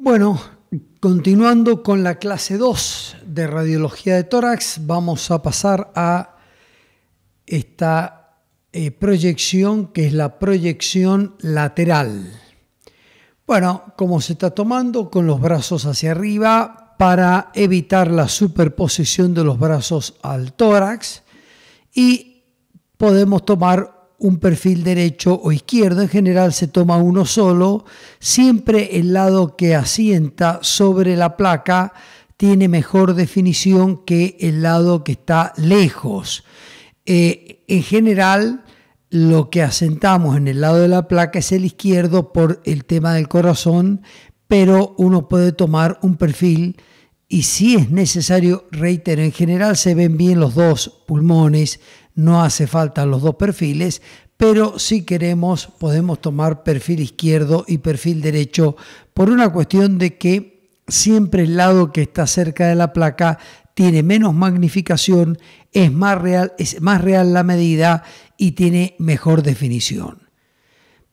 Bueno, continuando con la clase 2 de radiología de tórax, vamos a pasar a esta eh, proyección que es la proyección lateral. Bueno, como se está tomando con los brazos hacia arriba para evitar la superposición de los brazos al tórax y podemos tomar un perfil derecho o izquierdo, en general se toma uno solo, siempre el lado que asienta sobre la placa tiene mejor definición que el lado que está lejos. Eh, en general, lo que asentamos en el lado de la placa es el izquierdo por el tema del corazón, pero uno puede tomar un perfil y si es necesario, reitero, en general se ven bien los dos pulmones, no hace falta los dos perfiles, pero si queremos podemos tomar perfil izquierdo y perfil derecho por una cuestión de que siempre el lado que está cerca de la placa tiene menos magnificación, es más real, es más real la medida y tiene mejor definición.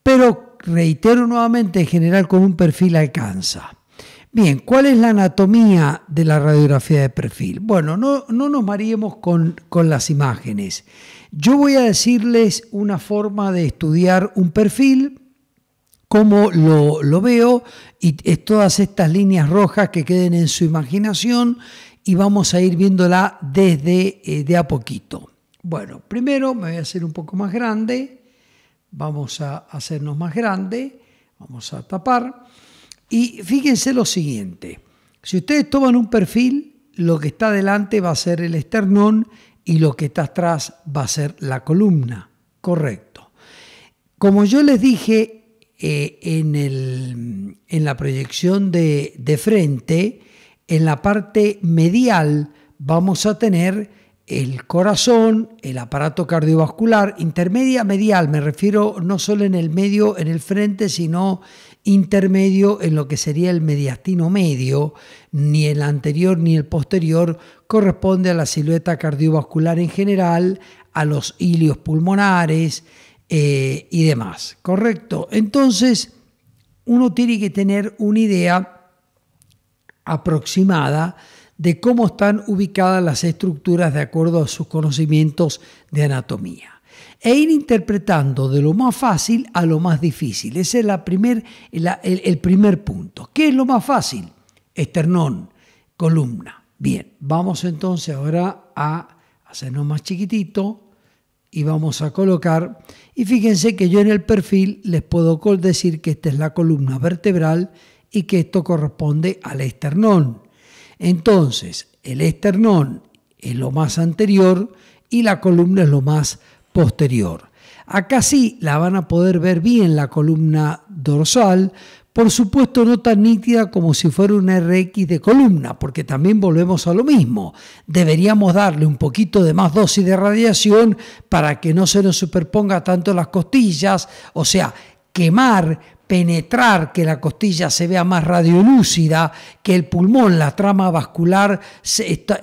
Pero reitero nuevamente, en general con un perfil alcanza. Bien, ¿cuál es la anatomía de la radiografía de perfil? Bueno, no, no nos mariemos con, las imágenes. Yo voy a decirles una forma de estudiar un perfil, cómo lo, veo, y es todas estas líneas rojas que queden en su imaginación, y vamos a ir viéndola desde eh, de a poquito. Bueno, primero me voy a hacer un poco más grande, vamos a hacernos más grande, vamos a tapar. Y fíjense lo siguiente, si ustedes toman un perfil, lo que está delante va a ser el esternón y lo que está atrás va a ser la columna, correcto. Como yo les dije eh, en, la proyección de, de, frente, en la parte medial vamos a tener el corazón, el aparato cardiovascular, intermedia medial, me refiero no solo en el medio, en el frente, sino intermedio en lo que sería el mediastino medio, ni el anterior ni el posterior, corresponde a la silueta cardiovascular en general, a los hilios pulmonares eh, y demás. ¿Correcto? Entonces, uno tiene que tener una idea aproximada de cómo están ubicadas las estructuras de acuerdo a sus conocimientos de anatomía e ir interpretando de lo más fácil a lo más difícil. Ese es la primer, el, el primer punto. ¿Qué es lo más fácil? Esternón, columna. Bien, vamos entonces ahora a hacernos más chiquitito y vamos a colocar. Y fíjense que yo en el perfil les puedo decir que esta es la columna vertebral y que esto corresponde al esternón. Entonces, el esternón es lo más anterior y la columna es lo más posterior. Acá sí la van a poder ver bien la columna dorsal, por supuesto no tan nítida como si fuera una RX de columna, porque también volvemos a lo mismo. Deberíamos darle un poquito de más dosis de radiación para que no se nos superponga tanto las costillas, o sea, quemar penetrar, que la costilla se vea más radiolúcida, que el pulmón, la trama vascular, estas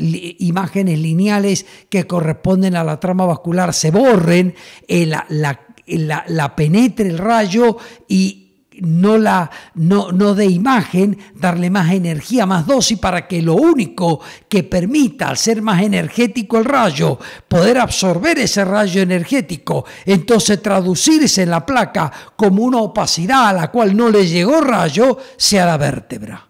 imágenes lineales que corresponden a la trama vascular se borren, eh, la, la penetre el rayo y no, la, no, no de imagen, darle más energía, más dosis, para que lo único que permita, al ser más energético el rayo, poder absorber ese rayo energético, entonces traducirse en la placa como una opacidad a la cual no le llegó rayo, sea la vértebra.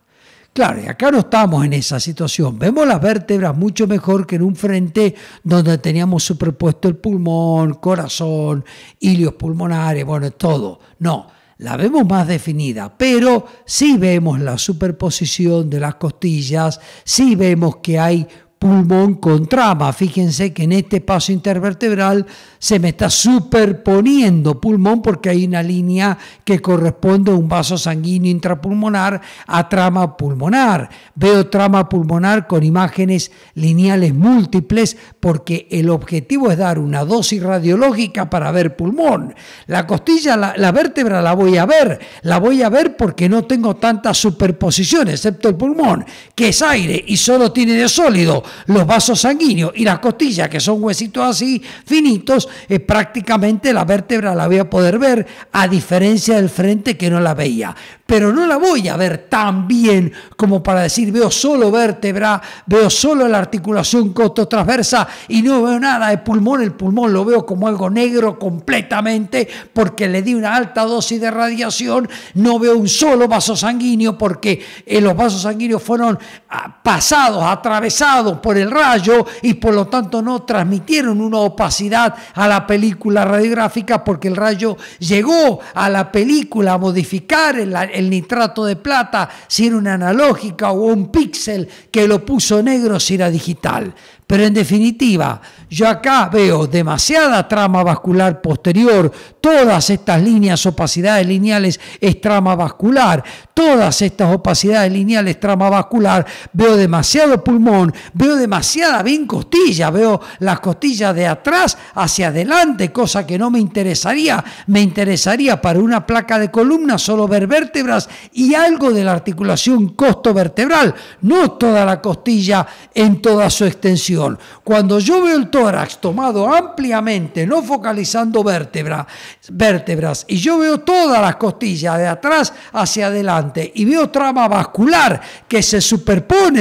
Claro, y acá no estamos en esa situación. Vemos las vértebras mucho mejor que en un frente donde teníamos superpuesto el pulmón, corazón, hilios pulmonares, bueno, todo. No, la vemos más definida, pero sí vemos la superposición de las costillas, sí vemos que hay pulmón con trama, Fíjense que en este paso intervertebral se me está superponiendo pulmón porque hay una línea que corresponde a un vaso sanguíneo intrapulmonar a trama pulmonar. Veo trama pulmonar con imágenes lineales múltiples porque el objetivo es dar una dosis radiológica para ver pulmón. La costilla, la, la vértebra la voy a ver, la voy a ver porque no tengo tanta superposición excepto el pulmón, que es aire y solo tiene de sólido los vasos sanguíneos y las costillas, que son huesitos así finitos, prácticamente la vértebra la voy a poder ver, a diferencia del frente que no la veía pero no la voy a ver tan bien como para decir veo solo vértebra, veo solo la articulación transversa y no veo nada de pulmón. El pulmón lo veo como algo negro completamente porque le di una alta dosis de radiación. No veo un solo vaso sanguíneo porque eh, los vasos sanguíneos fueron ah, pasados, atravesados por el rayo y por lo tanto no transmitieron una opacidad a la película radiográfica porque el rayo llegó a la película a modificar el el nitrato de plata, si era una analógica o un píxel que lo puso negro si era digital. Pero en definitiva, yo acá veo demasiada trama vascular posterior, todas estas líneas, opacidades lineales es trama vascular, todas estas opacidades lineales trama vascular, veo demasiado pulmón, veo demasiada bien costilla, veo las costillas de atrás hacia adelante, cosa que no me interesaría, me interesaría para una placa de columna solo ver vértebras y algo de la articulación costovertebral, no toda la costilla en toda su extensión. Cuando yo veo el tórax tomado ampliamente, no focalizando vértebra, vértebras, y yo veo todas las costillas de atrás hacia adelante y veo trama vascular que se superpone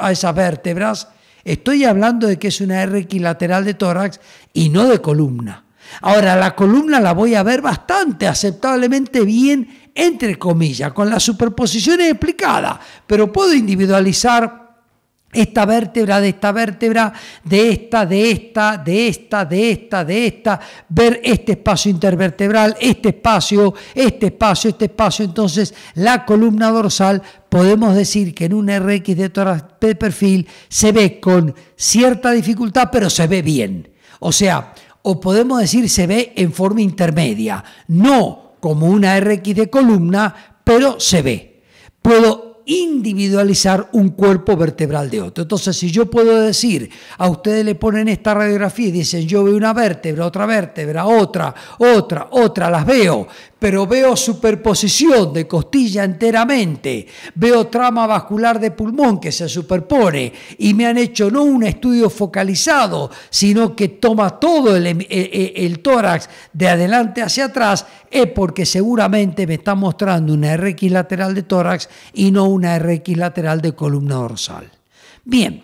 a esas vértebras, estoy hablando de que es una R equilateral de tórax y no de columna. Ahora, la columna la voy a ver bastante aceptablemente bien, entre comillas, con las superposiciones explicadas, pero puedo individualizar esta vértebra, de esta vértebra, de esta, de esta, de esta, de esta, de esta, ver este espacio intervertebral, este espacio, este espacio, este espacio. Entonces, la columna dorsal, podemos decir que en un RX de, de perfil se ve con cierta dificultad, pero se ve bien. O sea, o podemos decir se ve en forma intermedia, no como una RX de columna, pero se ve. Puedo individualizar un cuerpo vertebral de otro. Entonces, si yo puedo decir, a ustedes le ponen esta radiografía y dicen, yo veo una vértebra, otra vértebra, otra, otra, otra, las veo, pero veo superposición de costilla enteramente, veo trama vascular de pulmón que se superpone y me han hecho no un estudio focalizado, sino que toma todo el, e, e, tórax de adelante hacia atrás, es porque seguramente me está mostrando una RX lateral de tórax y no una RX lateral de columna dorsal. Bien,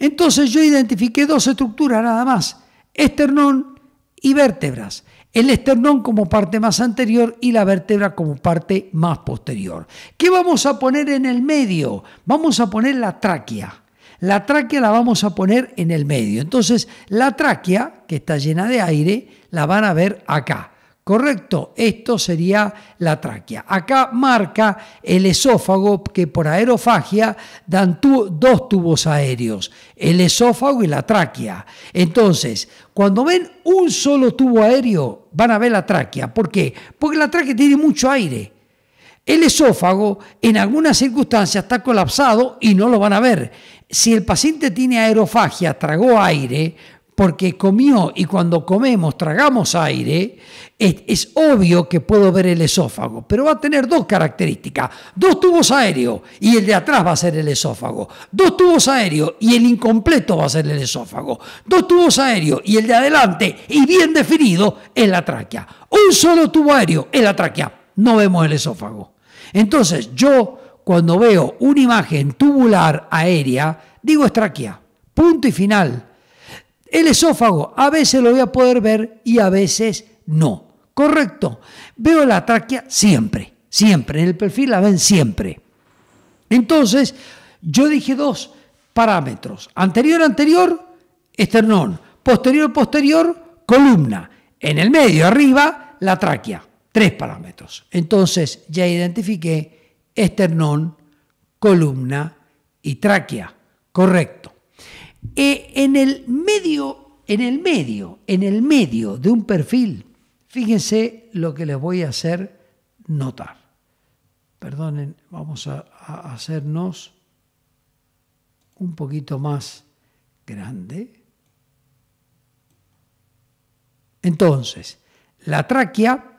entonces yo identifiqué dos estructuras nada más, esternón y vértebras el esternón como parte más anterior y la vértebra como parte más posterior. ¿Qué vamos a poner en el medio? Vamos a poner la tráquea. La tráquea la vamos a poner en el medio. Entonces, la tráquea, que está llena de aire, la van a ver acá. ¿Correcto? Esto sería la tráquea. Acá marca el esófago que por aerofagia dan dos tubos aéreos, el esófago y la tráquea. Entonces, cuando ven un solo tubo aéreo, van a ver la tráquea. ¿Por qué? Porque la tráquea tiene mucho aire. El esófago en algunas circunstancias está colapsado y no lo van a ver. Si el paciente tiene aerofagia, tragó aire, porque comió y cuando comemos tragamos aire, es, obvio que puedo ver el esófago, pero va a tener dos características, dos tubos aéreos y el de atrás va a ser el esófago, dos tubos aéreos y el incompleto va a ser el esófago, dos tubos aéreos y el de adelante y bien definido es la tráquea, un solo tubo aéreo es la tráquea, no vemos el esófago. Entonces yo cuando veo una imagen tubular aérea, digo es tráquea, punto y final el esófago a veces lo voy a poder ver y a veces no. ¿Correcto? Veo la tráquea siempre, siempre. En el perfil la ven siempre. Entonces, yo dije dos parámetros. Anterior, anterior, esternón. Posterior, posterior, columna. En el medio, arriba, la tráquea. Tres parámetros. Entonces, ya identifiqué esternón, columna y tráquea. Correcto. Eh, en el medio, en el medio, en el medio de un perfil, fíjense lo que les voy a hacer notar. Perdonen, vamos a, hacernos un poquito más grande. Entonces, la tráquea,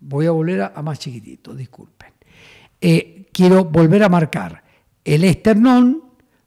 voy a volver a, más chiquitito, disculpen. Eh, quiero volver a marcar el esternón,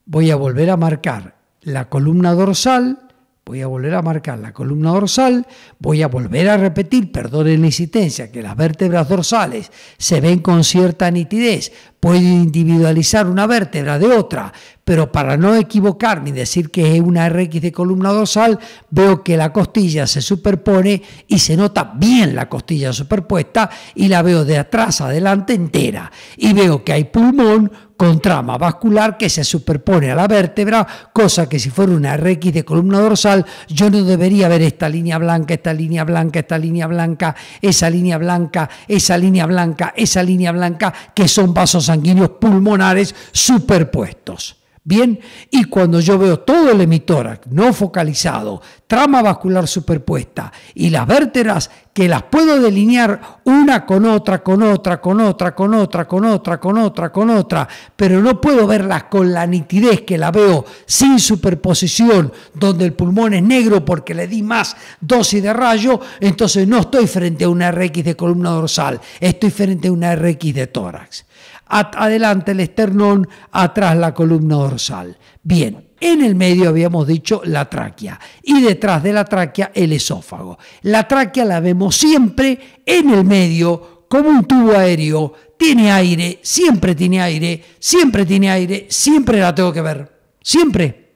voy a volver a marcar la columna dorsal, voy a volver a marcar la columna dorsal, voy a volver a repetir, perdonen la insistencia, que las vértebras dorsales se ven con cierta nitidez, pueden individualizar una vértebra de otra, pero para no equivocarme y decir que es una RX de columna dorsal, veo que la costilla se superpone y se nota bien la costilla superpuesta y la veo de atrás adelante entera. Y veo que hay pulmón con trama vascular que se superpone a la vértebra, cosa que si fuera una RX de columna dorsal, yo no debería ver esta línea blanca, esta línea blanca, esta línea blanca, esa línea blanca, esa línea blanca, esa línea blanca, que son vasos sanguíneos pulmonares superpuestos. Bien, y cuando yo veo todo el hemitórax no focalizado, trama vascular superpuesta y las vértebras que las puedo delinear una con otra, con otra, con otra, con otra, con otra, con otra, con otra, pero no puedo verlas con la nitidez que la veo sin superposición, donde el pulmón es negro porque le di más dosis de rayo, entonces no estoy frente a una RX de columna dorsal, estoy frente a una RX de tórax adelante el esternón, atrás la columna dorsal. Bien, en el medio habíamos dicho la tráquea y detrás de la tráquea el esófago. La tráquea la vemos siempre en el medio como un tubo aéreo. Tiene aire, siempre tiene aire, siempre tiene aire, siempre la tengo que ver. Siempre.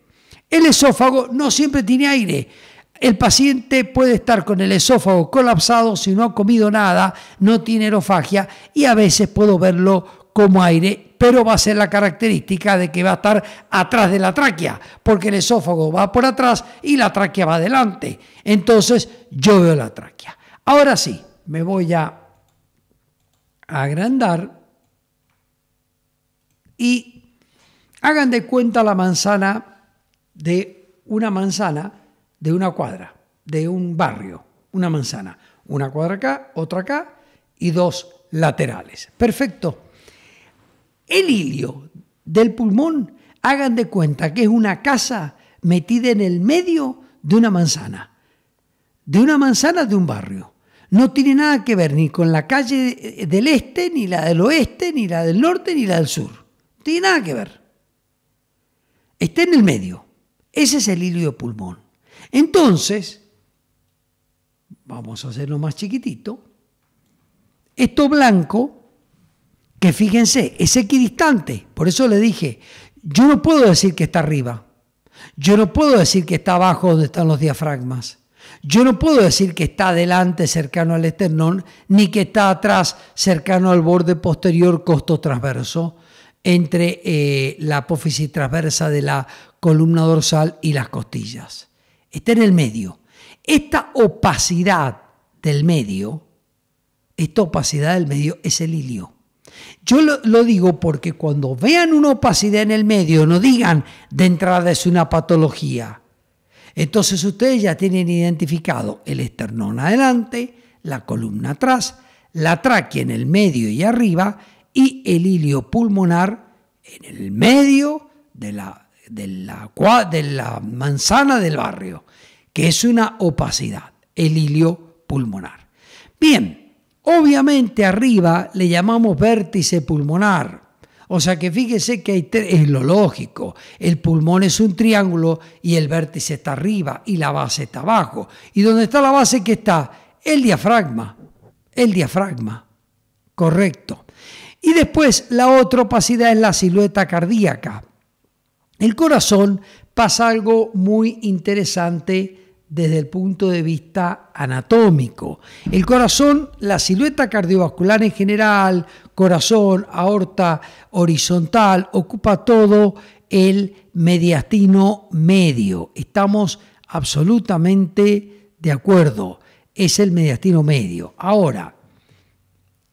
El esófago no siempre tiene aire. El paciente puede estar con el esófago colapsado si no ha comido nada, no tiene erofagia y a veces puedo verlo como aire, pero va a ser la característica de que va a estar atrás de la tráquea, porque el esófago va por atrás y la tráquea va adelante. Entonces yo veo la tráquea. Ahora sí, me voy a agrandar y hagan de cuenta la manzana de una manzana de una cuadra, de un barrio, una manzana, una cuadra acá, otra acá y dos laterales. Perfecto el hilio del pulmón, hagan de cuenta que es una casa metida en el medio de una manzana, de una manzana de un barrio. No tiene nada que ver ni con la calle del este, ni la del oeste, ni la del norte, ni la del sur. No tiene nada que ver. Está en el medio. Ese es el hilio de pulmón. Entonces, vamos a hacerlo más chiquitito. Esto blanco que fíjense, es equidistante. Por eso le dije, yo no puedo decir que está arriba. Yo no puedo decir que está abajo donde están los diafragmas. Yo no puedo decir que está adelante cercano al esternón, ni que está atrás cercano al borde posterior costo transverso entre eh, la apófisis transversa de la columna dorsal y las costillas. Está en el medio. Esta opacidad del medio, esta opacidad del medio es el ilio. Yo lo, digo porque cuando vean una opacidad en el medio, no digan de entrada es una patología. Entonces ustedes ya tienen identificado el esternón adelante, la columna atrás, la tráquea en el medio y arriba y el hilio pulmonar en el medio de la, de la manzana del barrio, que es una opacidad, el hilio pulmonar. Bien, Obviamente arriba le llamamos vértice pulmonar. O sea que fíjese que hay es lo lógico. El pulmón es un triángulo y el vértice está arriba y la base está abajo. ¿Y dónde está la base que está? El diafragma. El diafragma. Correcto. Y después la otra opacidad es la silueta cardíaca. El corazón pasa algo muy interesante desde el punto de vista anatómico. El corazón, la silueta cardiovascular en general, corazón, aorta horizontal, ocupa todo el mediastino medio. Estamos absolutamente de acuerdo. Es el mediastino medio. Ahora,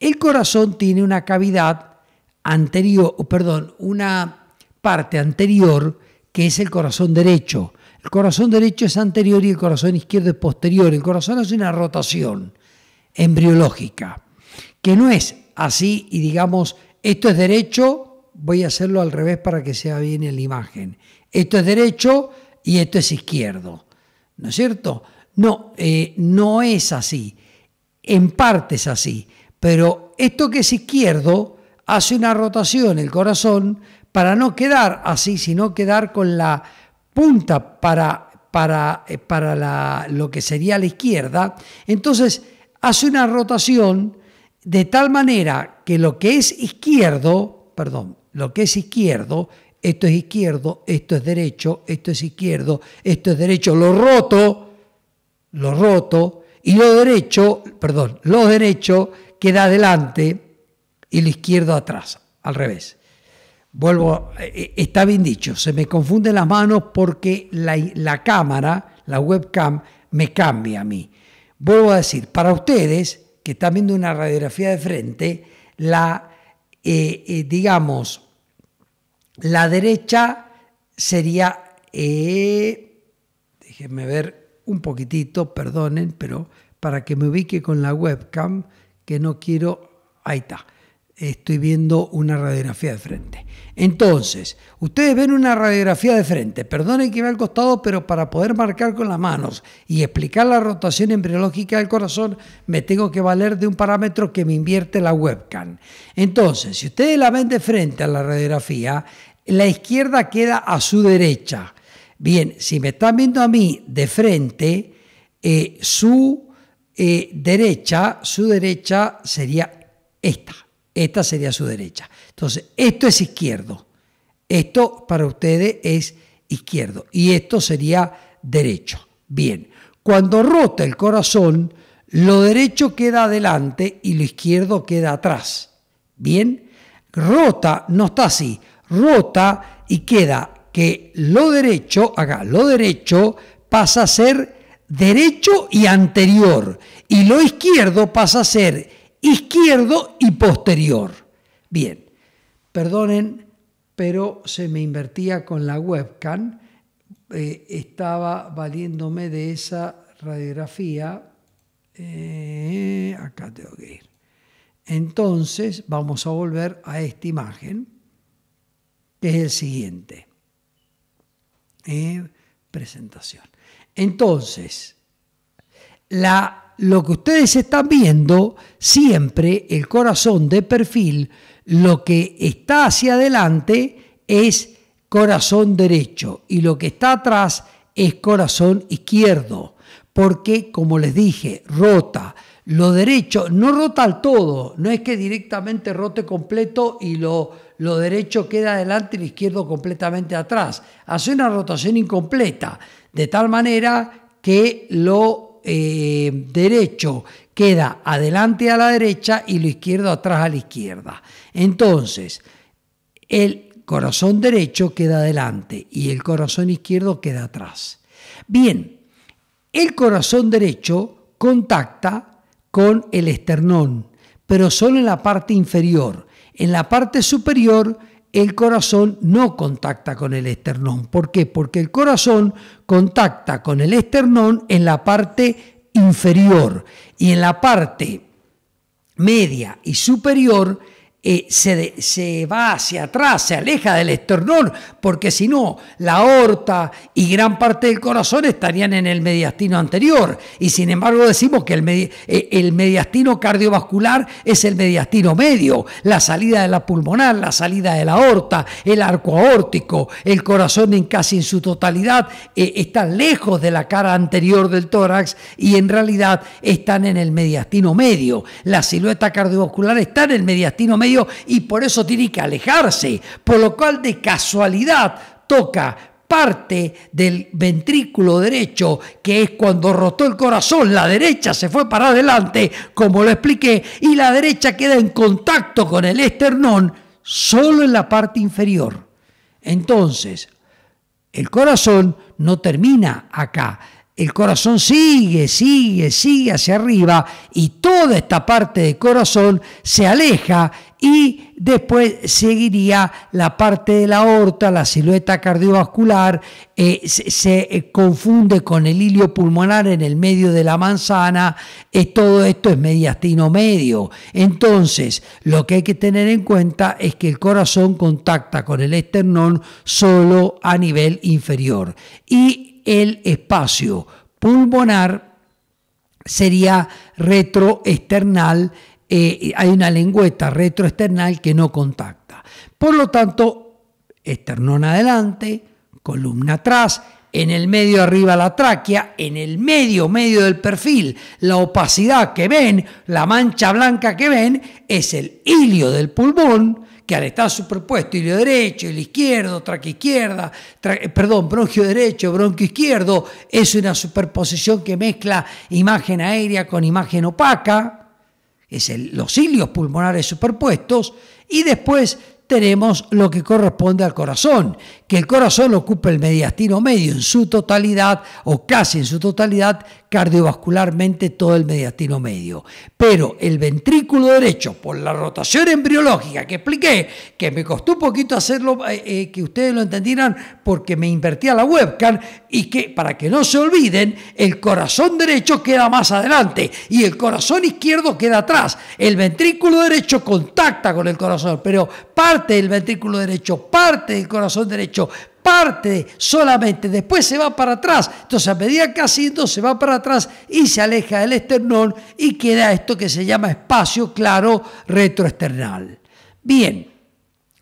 el corazón tiene una cavidad anterior, perdón, una parte anterior que es el corazón derecho, el corazón derecho es anterior y el corazón izquierdo es posterior. El corazón hace una rotación embriológica, que no es así y digamos, esto es derecho, voy a hacerlo al revés para que sea bien en la imagen. Esto es derecho y esto es izquierdo. ¿No es cierto? No, eh, no es así. En parte es así. Pero esto que es izquierdo hace una rotación el corazón para no quedar así, sino quedar con la punta para, para, eh, para lo que sería la izquierda, entonces hace una rotación de tal manera que lo que es izquierdo, perdón, lo que es izquierdo, esto es izquierdo, esto es derecho, esto es izquierdo, esto es derecho, lo roto, lo roto, y lo derecho, perdón, lo derecho queda adelante y lo izquierdo atrás, al revés vuelvo, eh, eh, está bien dicho, se me confunden las manos porque la, cámara, la webcam, me cambia a mí. Vuelvo a decir, para ustedes que están viendo una radiografía de frente, la, eh, digamos, la derecha sería, déjenme ver un poquitito, perdonen, pero para que me ubique con la webcam, que no quiero, ahí está estoy viendo una radiografía de frente. Entonces, ustedes ven una radiografía de frente, perdonen que va al costado, pero para poder marcar con las manos y explicar la rotación embriológica del corazón, me tengo que valer de un parámetro que me invierte la webcam. Entonces, si ustedes la ven de frente a la radiografía, la izquierda queda a su derecha. Bien, si me están viendo a mí de frente, eh, su eh, derecha, su derecha sería esta esta sería su derecha. Entonces, esto es izquierdo. Esto para ustedes es izquierdo y esto sería derecho. Bien, cuando rota el corazón, lo derecho queda adelante y lo izquierdo queda atrás. Bien, rota no está así, rota y queda que lo derecho, acá lo derecho pasa a ser derecho y anterior y lo izquierdo pasa a ser izquierdo y posterior. Bien, perdonen, pero se me invertía con la webcam. Eh, estaba valiéndome de esa radiografía. Eh, acá tengo que ir. Entonces vamos a volver a esta imagen, que es el siguiente. Eh, presentación. Entonces, la lo que ustedes están viendo, siempre el corazón de perfil, lo que está hacia adelante es corazón derecho y lo que está atrás es corazón izquierdo, porque como les dije, rota. Lo derecho no rota al todo, no es que directamente rote completo y lo, lo derecho queda adelante y lo izquierdo completamente atrás. Hace una rotación incompleta, de tal manera que lo eh, derecho queda adelante a la derecha y lo izquierdo atrás a la izquierda. Entonces, el corazón derecho queda adelante y el corazón izquierdo queda atrás. Bien, el corazón derecho contacta con el esternón, pero solo en la parte inferior. En la parte superior el corazón no contacta con el esternón. ¿Por qué? Porque el corazón contacta con el esternón en la parte inferior y en la parte media y superior eh, se, va hacia atrás, se aleja del esternón, porque si no, la aorta y gran parte del corazón estarían en el mediastino anterior. Y sin embargo decimos que el, eh, mediastino cardiovascular es el mediastino medio, la salida de la pulmonar, la salida de la aorta, el arco aórtico, el corazón en casi en su totalidad eh, están lejos de la cara anterior del tórax y en realidad están en el mediastino medio. La silueta cardiovascular está en el mediastino medio y por eso tiene que alejarse, por lo cual de casualidad toca parte del ventrículo derecho, que es cuando rotó el corazón, la derecha se fue para adelante, como lo expliqué, y la derecha queda en contacto con el esternón solo en la parte inferior. Entonces, el corazón no termina acá, el corazón sigue, sigue, sigue hacia arriba y toda esta parte del corazón se aleja y después seguiría la parte de la aorta, la silueta cardiovascular, eh, se, eh, confunde con el hilio pulmonar en el medio de la manzana, todo esto es mediastino medio. Entonces, lo que hay que tener en cuenta es que el corazón contacta con el esternón solo a nivel inferior y el espacio pulmonar sería retroesternal eh, hay una lengüeta retroesternal que no contacta. Por lo tanto, esternón adelante, columna atrás, en el medio arriba la tráquea, en el medio, medio del perfil, la opacidad que ven, la mancha blanca que ven, es el hilio del pulmón, que al estar superpuesto, hilio derecho, hilio izquierdo, tráquea izquierda, eh, perdón, bronquio derecho, bronquio izquierdo, es una superposición que mezcla imagen aérea con imagen opaca, es los cilios pulmonares superpuestos, y después tenemos lo que corresponde al corazón, que el corazón ocupa el mediastino medio en su totalidad o casi en su totalidad cardiovascularmente todo el mediastino medio. Pero el ventrículo derecho, por la rotación embriológica que expliqué, que me costó un poquito hacerlo, eh, eh, que ustedes lo entendieran porque me invertía la webcam, y que para que no se olviden, el corazón derecho queda más adelante y el corazón izquierdo queda atrás. El ventrículo derecho contacta con el corazón, pero parte del ventrículo derecho, parte del corazón derecho, parte solamente, después se va para atrás. Entonces a medida que se va para atrás y se aleja del esternón y queda esto que se llama espacio claro retroesternal. Bien.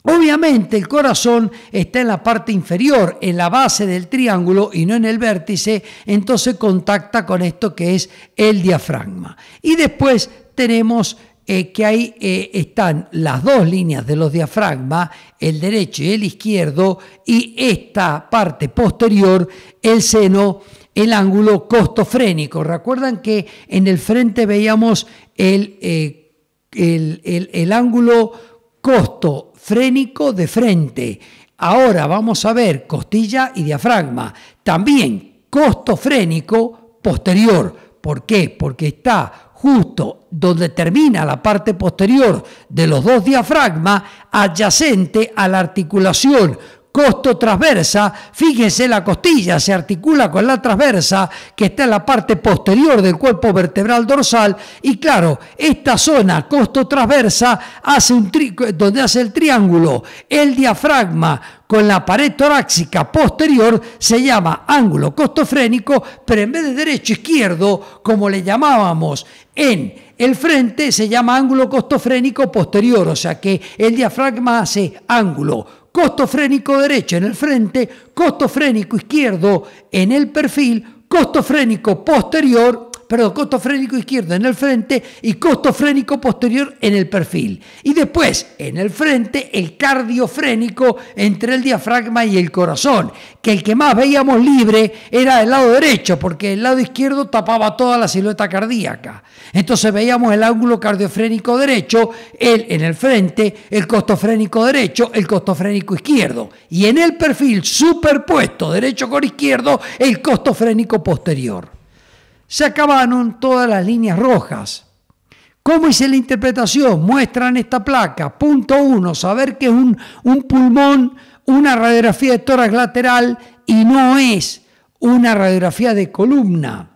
Obviamente el corazón está en la parte inferior, en la base del triángulo y no en el vértice, entonces contacta con esto que es el diafragma. Y después tenemos eh, que ahí eh, están las dos líneas de los diafragmas, el derecho y el izquierdo, y esta parte posterior, el seno, el ángulo costofrénico. Recuerdan que en el frente veíamos el, eh, el ángulo costofrénico de frente. Ahora vamos a ver costilla y diafragma. También costofrénico posterior. ¿Por qué? Porque está justo donde termina la parte posterior de los dos diafragmas adyacente a la articulación costo transversa, fíjense la costilla se articula con la transversa que está en la parte posterior del cuerpo vertebral dorsal y claro, esta zona costo hace un donde hace el triángulo, el diafragma con la pared torácica posterior se llama ángulo costofrénico, pero en vez de derecho izquierdo, como le llamábamos en el frente se llama ángulo costofrénico posterior, o sea que el diafragma hace ángulo costofrénico derecho en el frente, costofrénico izquierdo en el perfil, costofrénico posterior perdón, costo frénico izquierdo en el frente y costo frénico posterior en el perfil. Y después, en el frente, el cardiofrénico entre el diafragma y el corazón, que el que más veíamos libre era el lado derecho, porque el lado izquierdo tapaba toda la silueta cardíaca. Entonces veíamos el ángulo cardiofrénico derecho, el en el frente, el costofrénico derecho, el costofrénico izquierdo. Y en el perfil superpuesto, derecho con izquierdo, el costofrénico posterior se acabaron todas las líneas rojas. ¿Cómo hice la interpretación? Muestran esta placa. Punto uno, saber que es un, pulmón, una radiografía de tórax lateral y no es una radiografía de columna.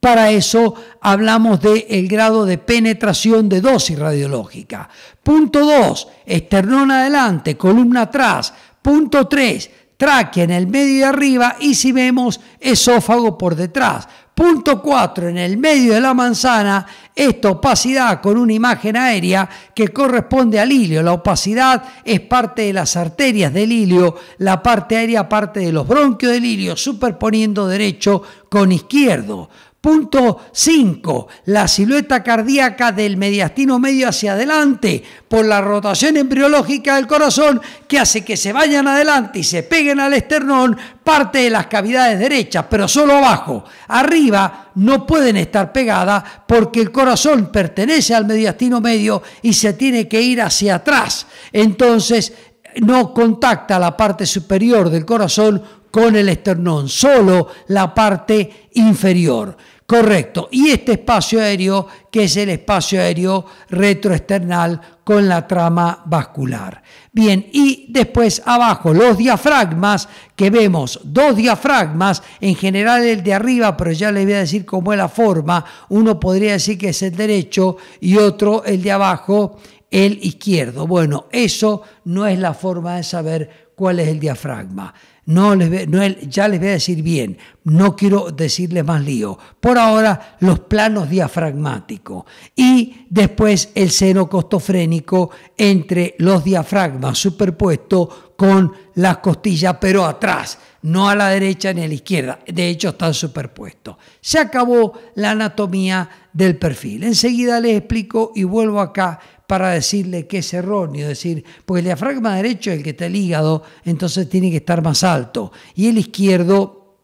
Para eso hablamos del ...el grado de penetración de dosis radiológica. Punto 2, esternón adelante, columna atrás. Punto 3, tráquea en el medio y arriba y si vemos esófago por detrás. Punto 4, en el medio de la manzana, esta opacidad con una imagen aérea que corresponde al hilio. La opacidad es parte de las arterias del hilio, la parte aérea parte de los bronquios del hilio, superponiendo derecho con izquierdo. Punto 5. La silueta cardíaca del mediastino medio hacia adelante por la rotación embriológica del corazón que hace que se vayan adelante y se peguen al esternón parte de las cavidades derechas, pero solo abajo. Arriba no pueden estar pegadas porque el corazón pertenece al mediastino medio y se tiene que ir hacia atrás. Entonces no contacta la parte superior del corazón con el esternón, solo la parte inferior. Correcto. Y este espacio aéreo, que es el espacio aéreo retroesternal con la trama vascular. Bien, y después abajo los diafragmas, que vemos dos diafragmas, en general el de arriba, pero ya les voy a decir cómo es la forma, uno podría decir que es el derecho y otro el de abajo, el izquierdo. Bueno, eso no es la forma de saber cuál es el diafragma. No les, no, ya les voy a decir bien, no quiero decirles más lío. Por ahora, los planos diafragmáticos y después el seno costofrénico entre los diafragmas superpuestos con las costillas, pero atrás, no a la derecha ni a la izquierda. De hecho, están superpuestos. Se acabó la anatomía del perfil. Enseguida les explico y vuelvo acá para decirle que es erróneo, decir, porque el diafragma derecho es el que está el hígado, entonces tiene que estar más alto, y el izquierdo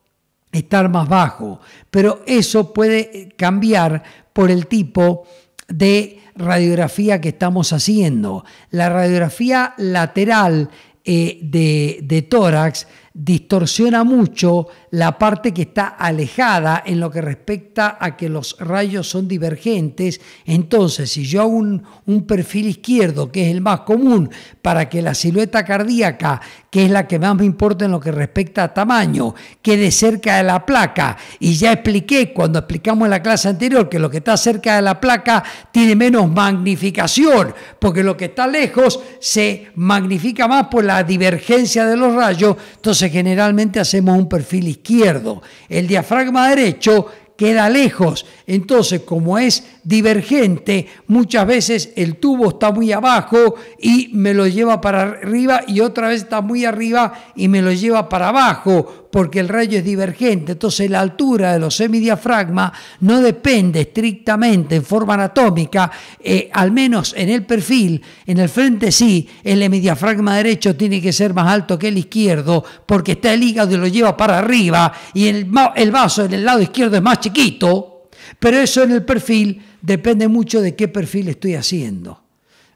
estar más bajo, pero eso puede cambiar por el tipo de radiografía que estamos haciendo. La radiografía lateral eh, de, de tórax distorsiona mucho la parte que está alejada en lo que respecta a que los rayos son divergentes. Entonces, si yo hago un, un, perfil izquierdo, que es el más común, para que la silueta cardíaca, que es la que más me importa en lo que respecta a tamaño, quede cerca de la placa, y ya expliqué cuando explicamos en la clase anterior que lo que está cerca de la placa tiene menos magnificación, porque lo que está lejos se magnifica más por la divergencia de los rayos, entonces generalmente hacemos un perfil izquierdo. El diafragma derecho queda lejos. Entonces, como es divergente, muchas veces el tubo está muy abajo y me lo lleva para arriba y otra vez está muy arriba y me lo lleva para abajo porque el rayo es divergente, entonces la altura de los semidiafragmas no depende estrictamente en forma anatómica, eh, al menos en el perfil, en el frente sí, el hemidiafragma derecho tiene que ser más alto que el izquierdo, porque está el hígado y lo lleva para arriba, y el, el vaso en el lado izquierdo es más chiquito, pero eso en el perfil depende mucho de qué perfil estoy haciendo.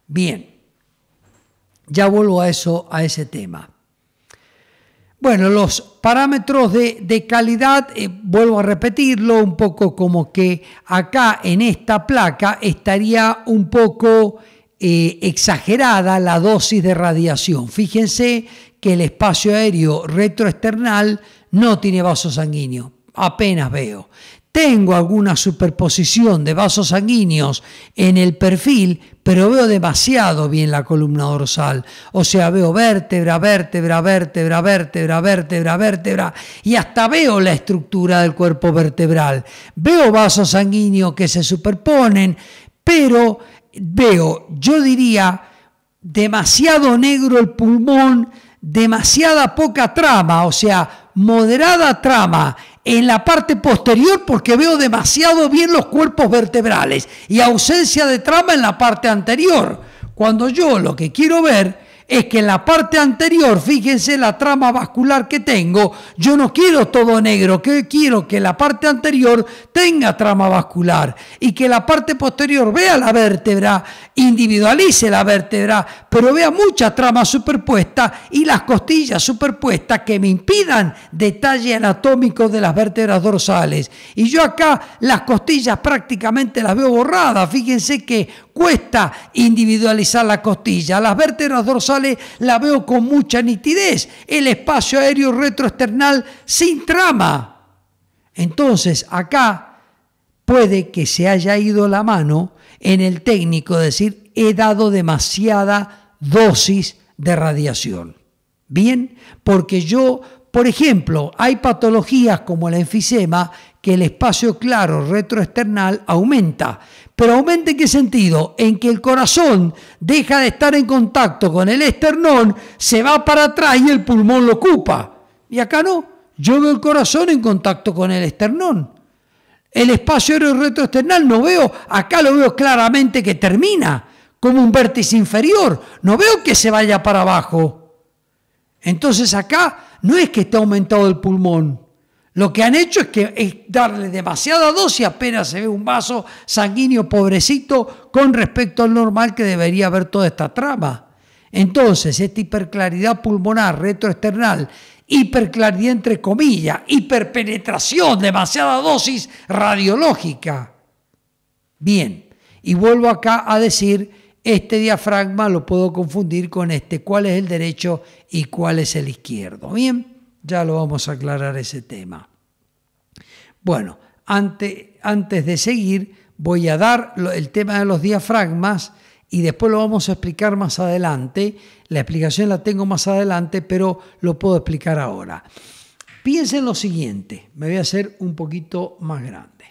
Bien, ya vuelvo a eso, a ese tema. Bueno, los parámetros de, calidad, eh, vuelvo a repetirlo, un poco como que acá en esta placa estaría un poco eh, exagerada la dosis de radiación. Fíjense que el espacio aéreo retroesternal no tiene vaso sanguíneo, apenas veo. Tengo alguna superposición de vasos sanguíneos en el perfil, pero veo demasiado bien la columna dorsal. O sea, veo vértebra, vértebra, vértebra, vértebra, vértebra, vértebra, y hasta veo la estructura del cuerpo vertebral. Veo vasos sanguíneos que se superponen, pero veo, yo diría, demasiado negro el pulmón, demasiada poca trama, o sea, moderada trama en la parte posterior porque veo demasiado bien los cuerpos vertebrales y ausencia de trama en la parte anterior, cuando yo lo que quiero ver es que en la parte anterior, fíjense la trama vascular que tengo, yo no quiero todo negro, quiero que la parte anterior tenga trama vascular y que la parte posterior vea la vértebra, individualice la vértebra, pero vea mucha trama superpuesta y las costillas superpuestas que me impidan detalle anatómico de las vértebras dorsales. Y yo acá las costillas prácticamente las veo borradas, fíjense que cuesta individualizar la costilla, las vértebras dorsales la veo con mucha nitidez. El espacio aéreo retroesternal sin trama. Entonces, acá puede que se haya ido la mano en el técnico decir, he dado demasiada dosis de radiación. Bien, porque yo, por ejemplo, hay patologías como el enfisema que el espacio claro retroesternal aumenta. Pero aumenta en qué sentido? En que el corazón deja de estar en contacto con el esternón, se va para atrás y el pulmón lo ocupa. Y acá no, yo veo el corazón en contacto con el esternón. El espacio aéreo retroesternal no veo, acá lo veo claramente que termina como un vértice inferior, no veo que se vaya para abajo. Entonces acá no es que esté aumentado el pulmón, lo que han hecho es darle demasiada dosis, apenas se ve un vaso sanguíneo pobrecito con respecto al normal que debería haber toda esta trama. Entonces, esta hiperclaridad pulmonar retroesternal, hiperclaridad entre comillas, hiperpenetración, demasiada dosis radiológica. Bien, y vuelvo acá a decir, este diafragma lo puedo confundir con este, cuál es el derecho y cuál es el izquierdo. Bien. Ya lo vamos a aclarar ese tema. Bueno, antes de seguir, voy a dar el tema de los diafragmas y después lo vamos a explicar más adelante. La explicación la tengo más adelante, pero lo puedo explicar ahora. Piensen lo siguiente, me voy a hacer un poquito más grande.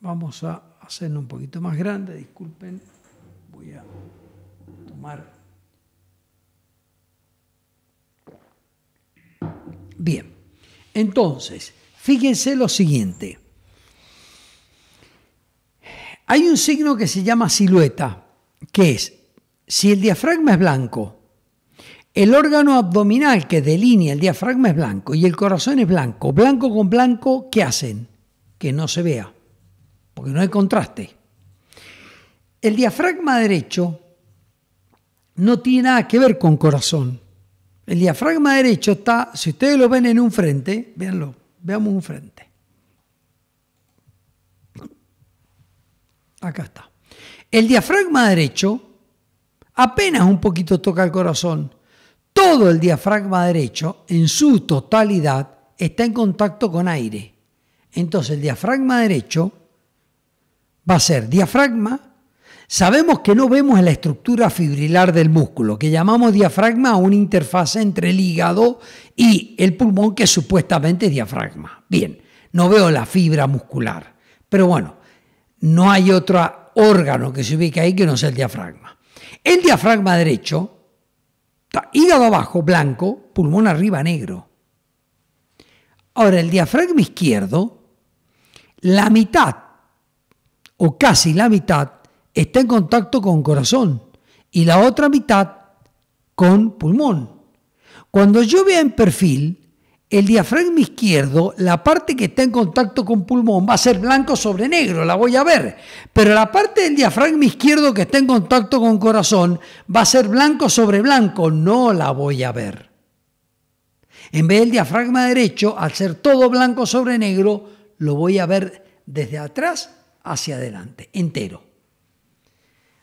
Vamos a hacerlo un poquito más grande, disculpen, voy a tomar Bien, entonces, fíjense lo siguiente. Hay un signo que se llama silueta, que es, si el diafragma es blanco, el órgano abdominal que delinea el diafragma es blanco y el corazón es blanco, blanco con blanco, ¿qué hacen? Que no se vea, porque no hay contraste. El diafragma derecho no tiene nada que ver con corazón. El diafragma derecho está, si ustedes lo ven en un frente, véanlo, veamos un frente. Acá está. El diafragma derecho apenas un poquito toca el corazón. Todo el diafragma derecho, en su totalidad, está en contacto con aire. Entonces el diafragma derecho va a ser diafragma, Sabemos que no vemos la estructura fibrilar del músculo, que llamamos diafragma a una interfaz entre el hígado y el pulmón, que supuestamente es diafragma. Bien, no veo la fibra muscular, pero bueno, no hay otro órgano que se ubique ahí que no sea el diafragma. El diafragma derecho, hígado abajo blanco, pulmón arriba negro. Ahora, el diafragma izquierdo, la mitad o casi la mitad está en contacto con corazón y la otra mitad con pulmón. Cuando yo vea en perfil, el diafragma izquierdo, la parte que está en contacto con pulmón va a ser blanco sobre negro, la voy a ver. Pero la parte del diafragma izquierdo que está en contacto con corazón va a ser blanco sobre blanco, no la voy a ver. En vez del diafragma derecho, al ser todo blanco sobre negro, lo voy a ver desde atrás hacia adelante, entero.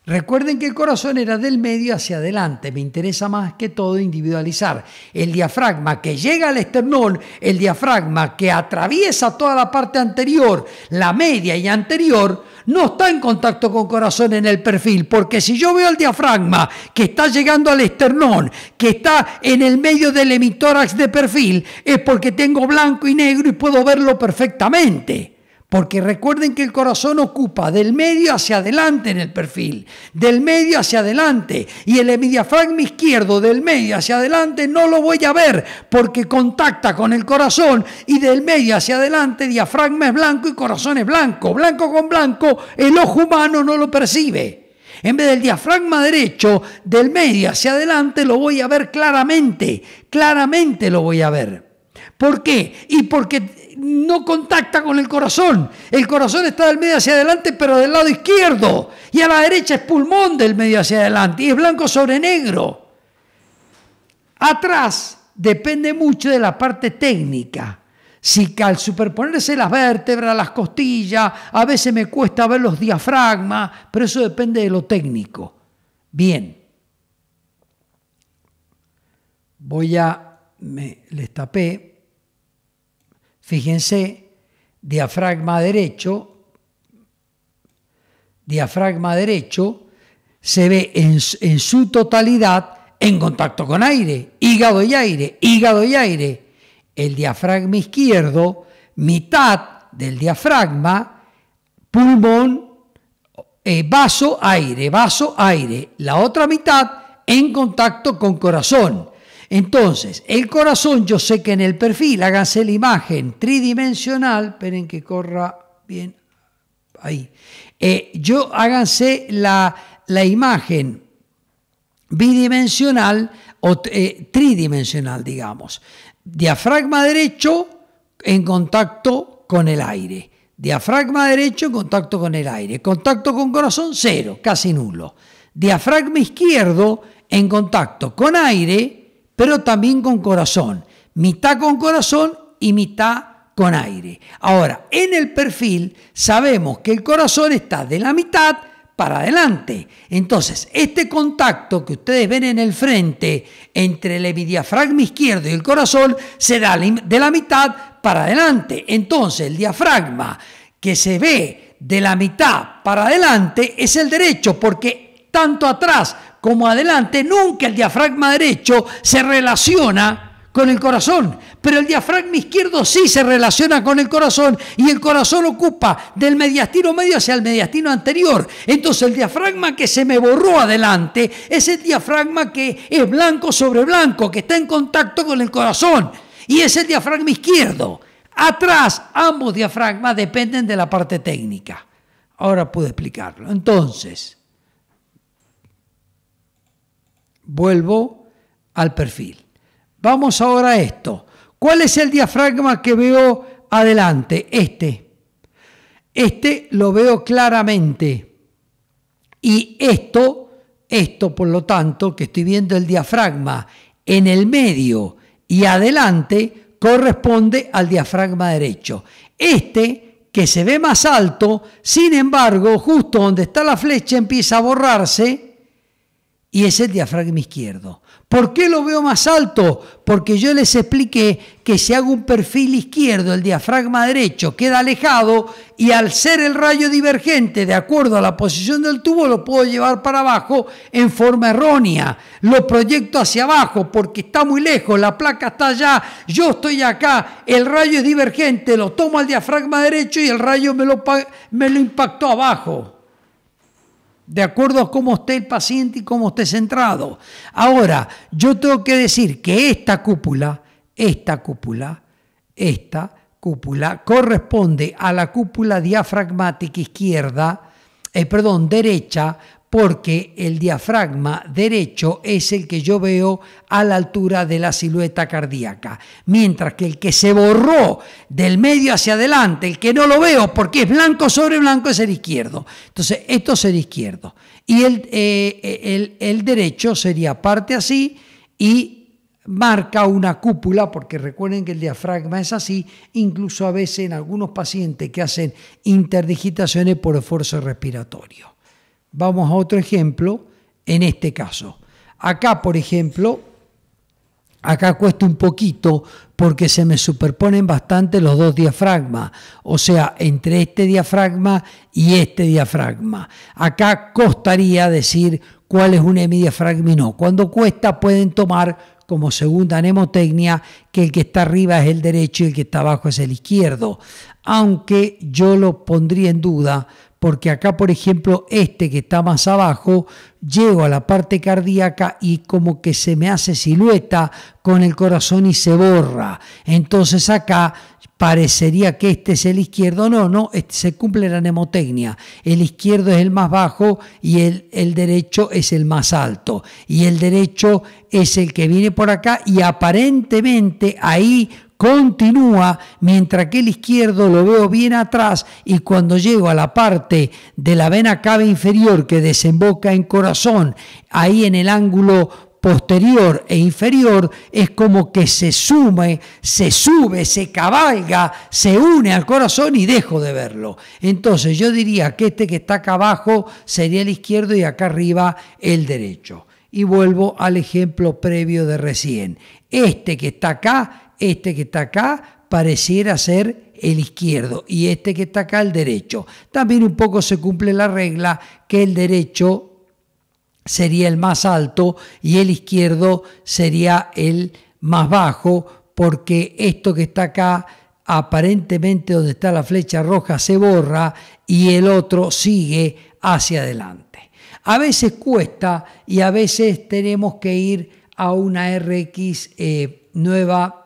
Recuerden que el corazón era del medio hacia adelante. Me interesa más que todo individualizar. El diafragma que llega al esternón, el diafragma que atraviesa toda la parte anterior, la media y anterior, no está en contacto con corazón en el perfil. Porque si yo veo el diafragma que está llegando al esternón, que está en el medio del hemitórax de perfil, es porque tengo blanco y negro y puedo verlo perfectamente. Porque recuerden que el corazón ocupa del medio hacia adelante en el perfil, del medio hacia adelante. Y el diafragma izquierdo del medio hacia adelante no lo voy a ver porque contacta con el corazón y del medio hacia adelante diafragma es blanco y corazón es blanco. Blanco con blanco el ojo humano no lo percibe. En vez del diafragma derecho, del medio hacia adelante lo voy a ver claramente, claramente lo voy a ver. ¿Por qué? Y porque no contacta con el corazón. El corazón está del medio hacia adelante, pero del lado izquierdo. Y a la derecha es pulmón del medio hacia adelante. Y es blanco sobre negro. Atrás depende mucho de la parte técnica. Si al superponerse las vértebras, las costillas, a veces me cuesta ver los diafragmas, pero eso depende de lo técnico. Bien. Voy a... Me les tapé Fíjense, diafragma derecho, diafragma derecho se ve en, su totalidad en contacto con aire, hígado y aire, hígado y aire. El diafragma izquierdo, mitad del diafragma, pulmón, eh, vaso, aire, vaso, aire. La otra mitad en contacto con corazón. Entonces, el corazón, yo sé que en el perfil, háganse la imagen tridimensional, esperen que corra bien ahí. Eh, yo háganse la, imagen bidimensional o eh, tridimensional, digamos. Diafragma derecho en contacto con el aire. Diafragma derecho en contacto con el aire. Contacto con corazón, cero, casi nulo. Diafragma izquierdo en contacto con aire pero también con corazón. Mitad con corazón y mitad con aire. Ahora, en el perfil sabemos que el corazón está de la mitad para adelante. Entonces, este contacto que ustedes ven en el frente entre el hemidiafragma izquierdo y el corazón se da de la mitad para adelante. Entonces, el diafragma que se ve de la mitad para adelante es el derecho, porque tanto atrás como adelante, nunca el diafragma derecho se relaciona con el corazón, pero el diafragma izquierdo sí se relaciona con el corazón y el corazón ocupa del mediastino medio hacia el mediastino anterior. Entonces el diafragma que se me borró adelante es el diafragma que es blanco sobre blanco, que está en contacto con el corazón y es el diafragma izquierdo. Atrás, ambos diafragmas dependen de la parte técnica. Ahora pude explicarlo. Entonces, vuelvo al perfil. Vamos ahora a esto. ¿Cuál es el diafragma que veo adelante? Este. Este lo veo claramente. Y esto, esto por lo tanto, que estoy viendo el diafragma en el medio y adelante, corresponde al diafragma derecho. Este, que se ve más alto, sin embargo, justo donde está la flecha empieza a borrarse y es el diafragma izquierdo. ¿Por qué lo veo más alto? Porque yo les expliqué que si hago un perfil izquierdo, el diafragma derecho queda alejado y al ser el rayo divergente de acuerdo a la posición del tubo lo puedo llevar para abajo en forma errónea. Lo proyecto hacia abajo porque está muy lejos, la placa está allá, yo estoy acá, el rayo es divergente, lo tomo al diafragma derecho y el rayo me lo, me lo impactó abajo de acuerdo a cómo esté el paciente y cómo esté centrado. Ahora, yo tengo que decir que esta cúpula, esta cúpula, esta cúpula corresponde a la cúpula diafragmática izquierda, eh, perdón, derecha, porque el diafragma derecho es el que yo veo a la altura de la silueta cardíaca, mientras que el que se borró del medio hacia adelante, el que no lo veo porque es blanco sobre blanco, es el izquierdo. Entonces, esto es el izquierdo. Y el, eh, el, derecho sería parte así y marca una cúpula, porque recuerden que el diafragma es así, incluso a veces en algunos pacientes que hacen interdigitaciones por esfuerzo respiratorio. Vamos a otro ejemplo, en este caso. Acá, por ejemplo, acá cuesta un poquito porque se me superponen bastante los dos diafragmas, o sea, entre este diafragma y este diafragma. Acá costaría decir cuál es un hemidiafragma y no. Cuando cuesta pueden tomar como segunda nemotecnia que el que está arriba es el derecho y el que está abajo es el izquierdo, aunque yo lo pondría en duda porque acá, por ejemplo, este que está más abajo, llego a la parte cardíaca y como que se me hace silueta con el corazón y se borra. Entonces acá parecería que este es el izquierdo, no, no, este se cumple la nemotecnia El izquierdo es el más bajo y el, derecho es el más alto. Y el derecho es el que viene por acá y aparentemente ahí continúa, mientras que el izquierdo lo veo bien atrás y cuando llego a la parte de la vena cava inferior que desemboca en corazón, ahí en el ángulo posterior e inferior, es como que se sume, se sube, se cabalga, se une al corazón y dejo de verlo. Entonces yo diría que este que está acá abajo sería el izquierdo y acá arriba el derecho. Y vuelvo al ejemplo previo de recién. Este que está acá este que está acá pareciera ser el izquierdo y este que está acá el derecho. También un poco se cumple la regla que el derecho sería el más alto y el izquierdo sería el más bajo porque esto que está acá aparentemente donde está la flecha roja se borra y el otro sigue hacia adelante. A veces cuesta y a veces tenemos que ir a una RX eh, nueva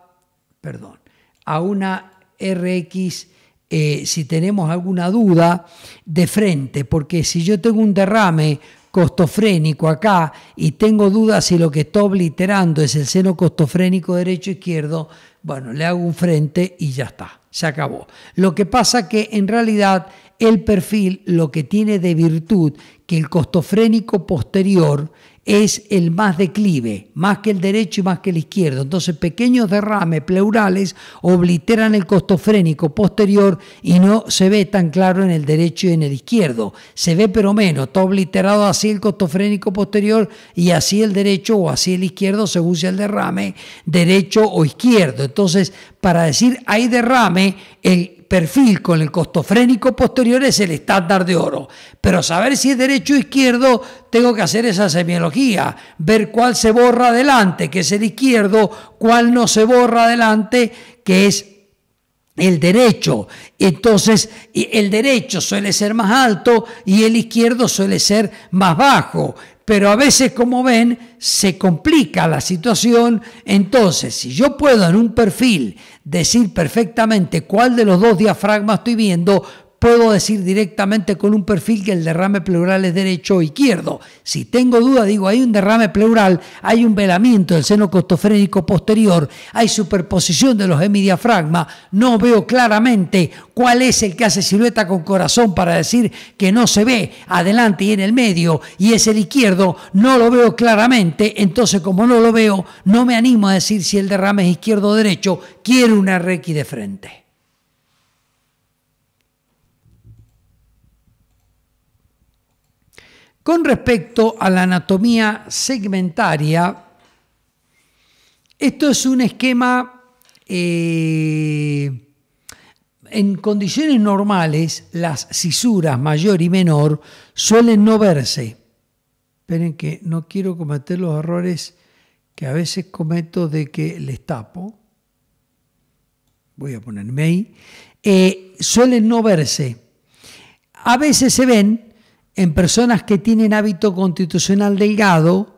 perdón, a una RX eh, si tenemos alguna duda de frente, porque si yo tengo un derrame costofrénico acá y tengo dudas si lo que está obliterando es el seno costofrénico derecho-izquierdo, bueno, le hago un frente y ya está, se acabó. Lo que pasa que en realidad el perfil lo que tiene de virtud que el costofrénico posterior es el más declive, más que el derecho y más que el izquierdo. Entonces, pequeños derrames pleurales obliteran el costofrénico posterior y no se ve tan claro en el derecho y en el izquierdo. Se ve pero menos, está obliterado así el costofrénico posterior y así el derecho o así el izquierdo se sea el derrame, derecho o izquierdo. Entonces, para decir hay derrame el perfil con el costofrénico posterior es el estándar de oro. Pero saber si es derecho o izquierdo, tengo que hacer esa semiología, ver cuál se borra adelante, que es el izquierdo, cuál no se borra adelante, que es el derecho. Entonces, el derecho suele ser más alto y el izquierdo suele ser más bajo. Pero a veces, como ven, se complica la situación. Entonces, si yo puedo en un perfil decir perfectamente cuál de los dos diafragmas estoy viendo, puedo decir directamente con un perfil que el derrame pleural es derecho o izquierdo. Si tengo duda, digo, hay un derrame pleural, hay un velamiento del seno costofrénico posterior, hay superposición de los hemidiafragma, no veo claramente cuál es el que hace silueta con corazón para decir que no se ve adelante y en el medio, y es el izquierdo, no lo veo claramente, entonces como no lo veo, no me animo a decir si el derrame es izquierdo o derecho, quiero una requi de frente. Con respecto a la anatomía segmentaria, esto es un esquema eh, en condiciones normales, las cisuras mayor y menor suelen no verse. Esperen que no quiero cometer los errores que a veces cometo de que les tapo. Voy a ponerme ahí. Eh, suelen no verse. A veces se ven, en personas que tienen hábito constitucional delgado,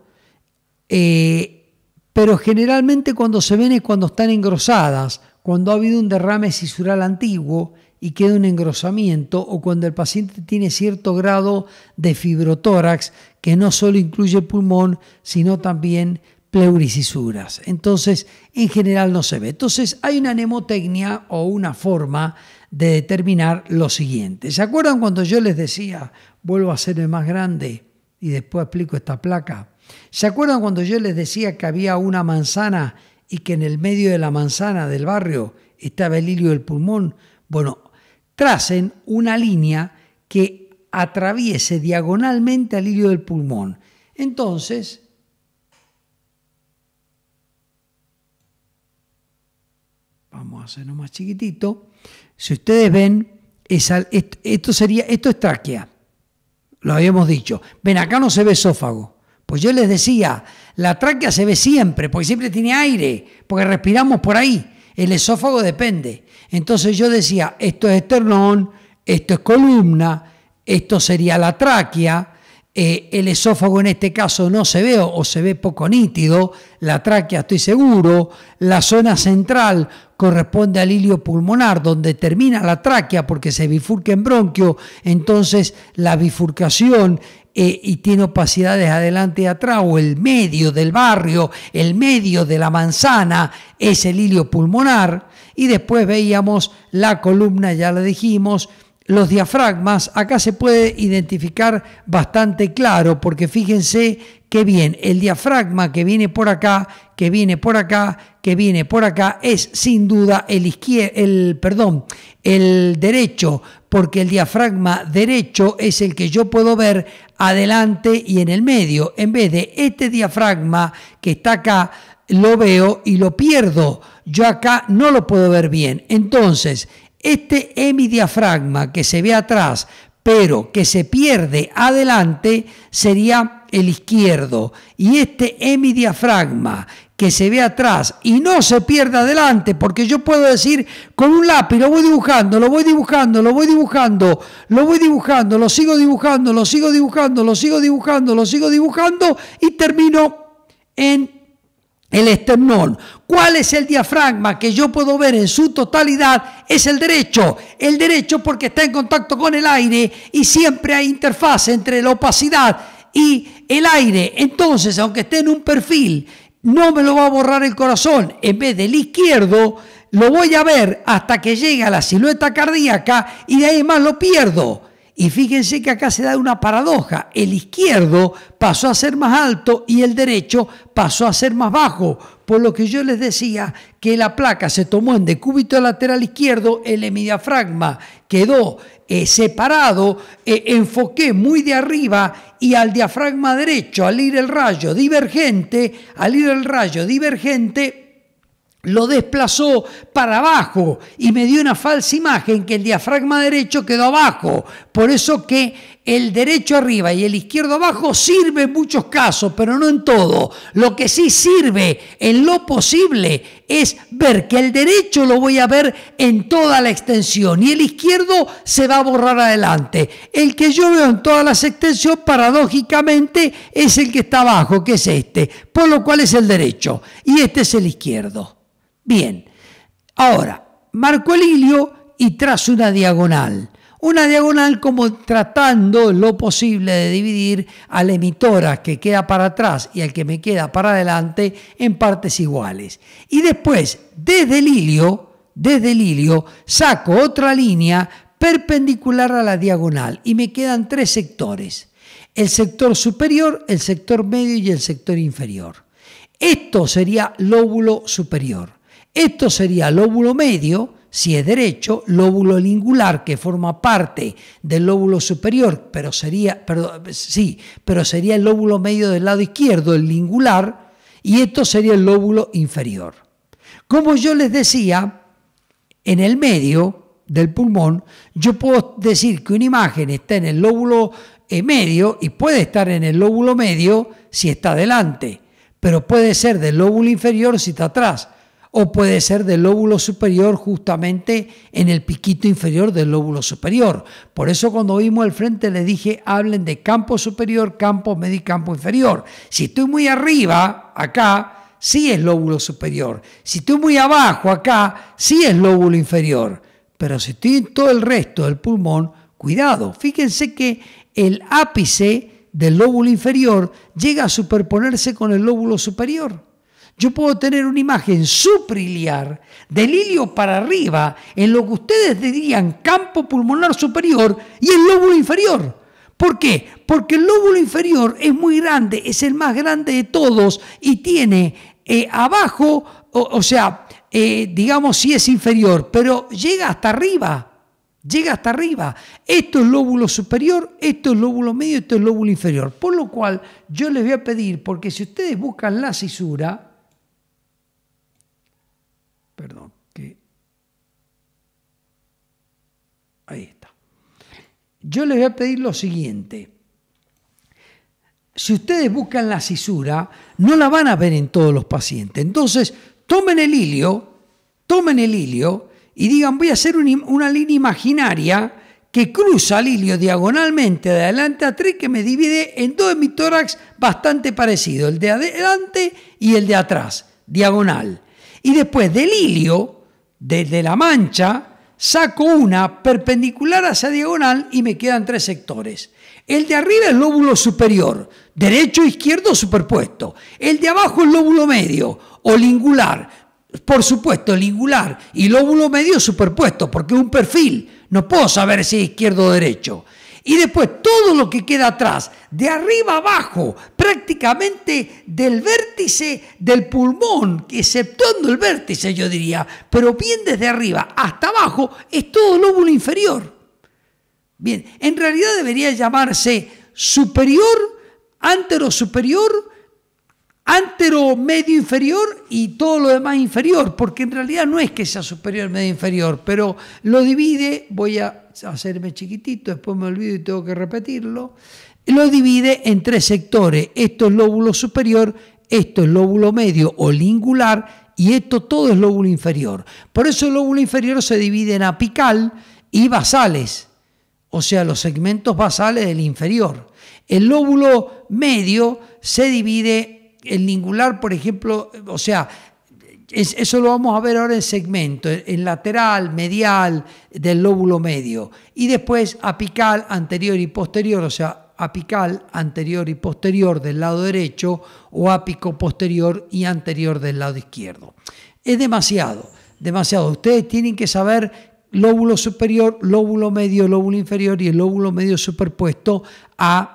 eh, pero generalmente cuando se ven es cuando están engrosadas, cuando ha habido un derrame sisural antiguo y queda un engrosamiento, o cuando el paciente tiene cierto grado de fibrotórax que no solo incluye pulmón, sino también pleurisisuras. Entonces, en general no se ve. Entonces, hay una nemotecnia o una forma de determinar lo siguiente. ¿Se acuerdan cuando yo les decía, vuelvo a ser el más grande y después explico esta placa. ¿Se acuerdan cuando yo les decía que había una manzana y que en el medio de la manzana del barrio estaba el hilo del pulmón? Bueno, tracen una línea que atraviese diagonalmente al hilo del pulmón. Entonces, vamos a hacerlo más chiquitito. Si ustedes ven, esto, sería, esto es tráquea lo habíamos dicho, ven acá no se ve esófago. Pues yo les decía, la tráquea se ve siempre, porque siempre tiene aire, porque respiramos por ahí. El esófago depende. Entonces yo decía, esto es esternón, esto es columna, esto sería la tráquea, eh, el esófago en este caso no se ve o se ve poco nítido, la tráquea estoy seguro, la zona central corresponde al ilio pulmonar, donde termina la tráquea porque se bifurca en bronquio, entonces la bifurcación eh, y tiene opacidades adelante y atrás, o el medio del barrio, el medio de la manzana es el ilio pulmonar, y después veíamos la columna, ya la dijimos, los diafragmas, acá se puede identificar bastante claro, porque fíjense que bien, el diafragma que viene por acá, que viene por acá, que viene por acá, es sin duda el el perdón, el derecho, porque el diafragma derecho es el que yo puedo ver adelante y en el medio, en vez de este diafragma que está acá, lo veo y lo pierdo. Yo acá no lo puedo ver bien. Entonces, este diafragma que se ve atrás, pero que se pierde adelante, sería el izquierdo. Y este diafragma que se ve atrás y no se pierde adelante, porque yo puedo decir con un lápiz, lo voy dibujando, lo voy dibujando, lo voy dibujando, lo voy dibujando, lo sigo dibujando, lo sigo dibujando, lo sigo dibujando, lo sigo dibujando y termino en el esternón. ¿Cuál es el diafragma que yo puedo ver en su totalidad? Es el derecho. El derecho porque está en contacto con el aire y siempre hay interfaz entre la opacidad y el aire. Entonces, aunque esté en un perfil, no me lo va a borrar el corazón. En vez del izquierdo, lo voy a ver hasta que llegue a la silueta cardíaca y de ahí más lo pierdo. Y fíjense que acá se da una paradoja. El izquierdo pasó a ser más alto y el derecho pasó a ser más bajo. Por lo que yo les decía que la placa se tomó en decúbito lateral izquierdo, el hemidiafragma quedó eh, separado, eh, enfoqué muy de arriba y al diafragma derecho, al ir el rayo divergente, al ir el rayo divergente, lo desplazó para abajo y me dio una falsa imagen que el diafragma derecho quedó abajo. Por eso que el derecho arriba y el izquierdo abajo sirve en muchos casos, pero no en todo. Lo que sí sirve en lo posible es ver que el derecho lo voy a ver en toda la extensión y el izquierdo se va a borrar adelante. El que yo veo en toda la extensión, paradójicamente, es el que está abajo, que es este, por lo cual es el derecho y este es el izquierdo. Bien, ahora, marco el hilo y trazo una diagonal. Una diagonal como tratando lo posible de dividir a la emitora que queda para atrás y al que me queda para adelante en partes iguales. Y después, desde el desde el saco otra línea perpendicular a la diagonal y me quedan tres sectores. El sector superior, el sector medio y el sector inferior. Esto sería lóbulo superior. Esto sería lóbulo medio, si es derecho, lóbulo lingular que forma parte del lóbulo superior, pero sería, sí, pero sería el lóbulo medio del lado izquierdo, el lingular, y esto sería el lóbulo inferior. Como yo les decía, en el medio del pulmón, yo puedo decir que una imagen está en el lóbulo eh, medio y puede estar en el lóbulo medio si está delante, pero puede ser del lóbulo inferior si está atrás o puede ser del lóbulo superior justamente en el piquito inferior del lóbulo superior. Por eso cuando vimos el frente le dije, hablen de campo superior, campo medio y campo inferior. Si estoy muy arriba, acá, sí es lóbulo superior. Si estoy muy abajo, acá, sí es lóbulo inferior. Pero si estoy en todo el resto del pulmón, cuidado. Fíjense que el ápice del lóbulo inferior llega a superponerse con el lóbulo superior yo puedo tener una imagen supriliar del ilio para arriba en lo que ustedes dirían campo pulmonar superior y el lóbulo inferior. ¿Por qué? Porque el lóbulo inferior es muy grande, es el más grande de todos y tiene eh, abajo, o, sea, eh, digamos si es inferior, pero llega hasta arriba. Llega hasta arriba. Esto es lóbulo superior, esto es lóbulo medio, esto es lóbulo inferior. Por lo cual yo les voy a pedir, porque si ustedes buscan la cisura, Perdón, que... Ahí está. Yo les voy a pedir lo siguiente. Si ustedes buscan la cisura, no la van a ver en todos los pacientes. Entonces, tomen el hilio, tomen el hilio y digan, voy a hacer una línea imaginaria que cruza el hilio diagonalmente de adelante a atrás, que me divide en dos de mi tórax bastante parecido, el de adelante y el de atrás, diagonal y después del hilio, desde la mancha, saco una perpendicular hacia diagonal y me quedan tres sectores. El de arriba es lóbulo superior, derecho izquierdo superpuesto. El de abajo es lóbulo medio o lingular. Por supuesto, lingular y lóbulo medio superpuesto, porque es un perfil. No puedo saber si es izquierdo o derecho. Y después todo lo que queda atrás, de arriba abajo, prácticamente del vértice del pulmón, exceptuando el vértice yo diría, pero bien desde arriba hasta abajo, es todo lóbulo inferior. Bien, en realidad debería llamarse superior, anterosuperior, superior antero medio inferior y todo lo demás inferior, porque en realidad no es que sea superior medio inferior, pero lo divide, voy a hacerme chiquitito, después me olvido y tengo que repetirlo, lo divide en tres sectores, esto es lóbulo superior, esto es lóbulo medio o lingular y esto todo es lóbulo inferior. Por eso el lóbulo inferior se divide en apical y basales, o sea, los segmentos basales del inferior. El lóbulo medio se divide el lingular, por ejemplo, o sea, eso lo vamos a ver ahora en segmento, en lateral, medial, del lóbulo medio. Y después apical, anterior y posterior, o sea, apical, anterior y posterior del lado derecho, o apico posterior y anterior del lado izquierdo. Es demasiado, demasiado. Ustedes tienen que saber lóbulo superior, lóbulo medio, lóbulo inferior y el lóbulo medio superpuesto a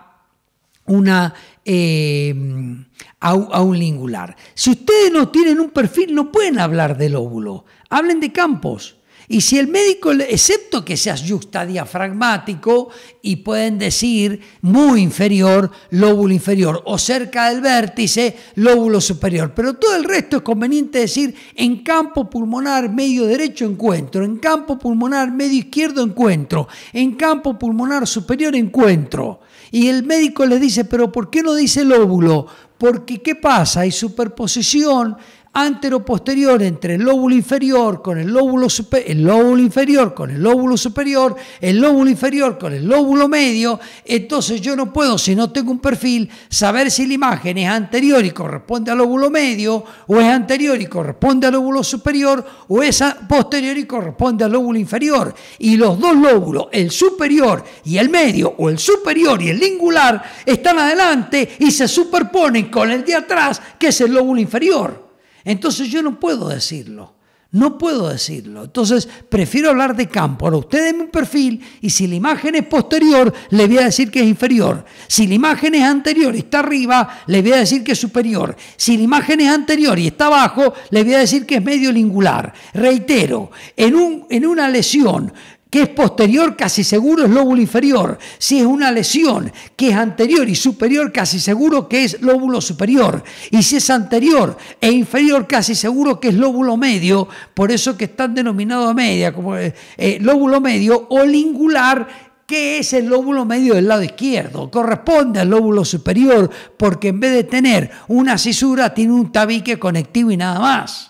una Em, a, un lingular. Si ustedes no tienen un perfil, no pueden hablar del lóbulo. hablen de campos. Y si el médico, excepto que seas diafragmático y pueden decir muy inferior, lóbulo inferior, o cerca del vértice, lóbulo superior. Pero todo el resto es conveniente decir en campo pulmonar medio derecho encuentro, en campo pulmonar medio izquierdo encuentro, en campo pulmonar superior encuentro. Y el médico le dice, pero ¿por qué no dice el óvulo? Porque ¿qué pasa? Hay superposición antero-posterior entre el lóbulo inferior con el lóbulo, el lóbulo inferior con el lóbulo superior, el lóbulo inferior con el lóbulo medio, entonces yo no puedo, si no tengo un perfil, saber si la imagen es anterior y corresponde al lóbulo medio, o es anterior y corresponde al lóbulo superior, o es posterior y corresponde al lóbulo inferior. Y los dos lóbulos, el superior y el medio, o el superior y el lingular, están adelante y se superponen con el de atrás, que es el lóbulo inferior. Entonces yo no puedo decirlo. No puedo decirlo. Entonces prefiero hablar de campo. Ahora usted es un perfil y si la imagen es posterior, le voy a decir que es inferior. Si la imagen es anterior y está arriba, le voy a decir que es superior. Si la imagen es anterior y está abajo, le voy a decir que es medio lingular. Reitero, en, un, en una lesión que es posterior casi seguro es lóbulo inferior. Si es una lesión que es anterior y superior, casi seguro que es lóbulo superior. Y si es anterior e inferior, casi seguro que es lóbulo medio, por eso que están denominados media, como eh, eh, lóbulo medio o lingular, que es el lóbulo medio del lado izquierdo. Corresponde al lóbulo superior porque en vez de tener una cisura tiene un tabique conectivo y nada más.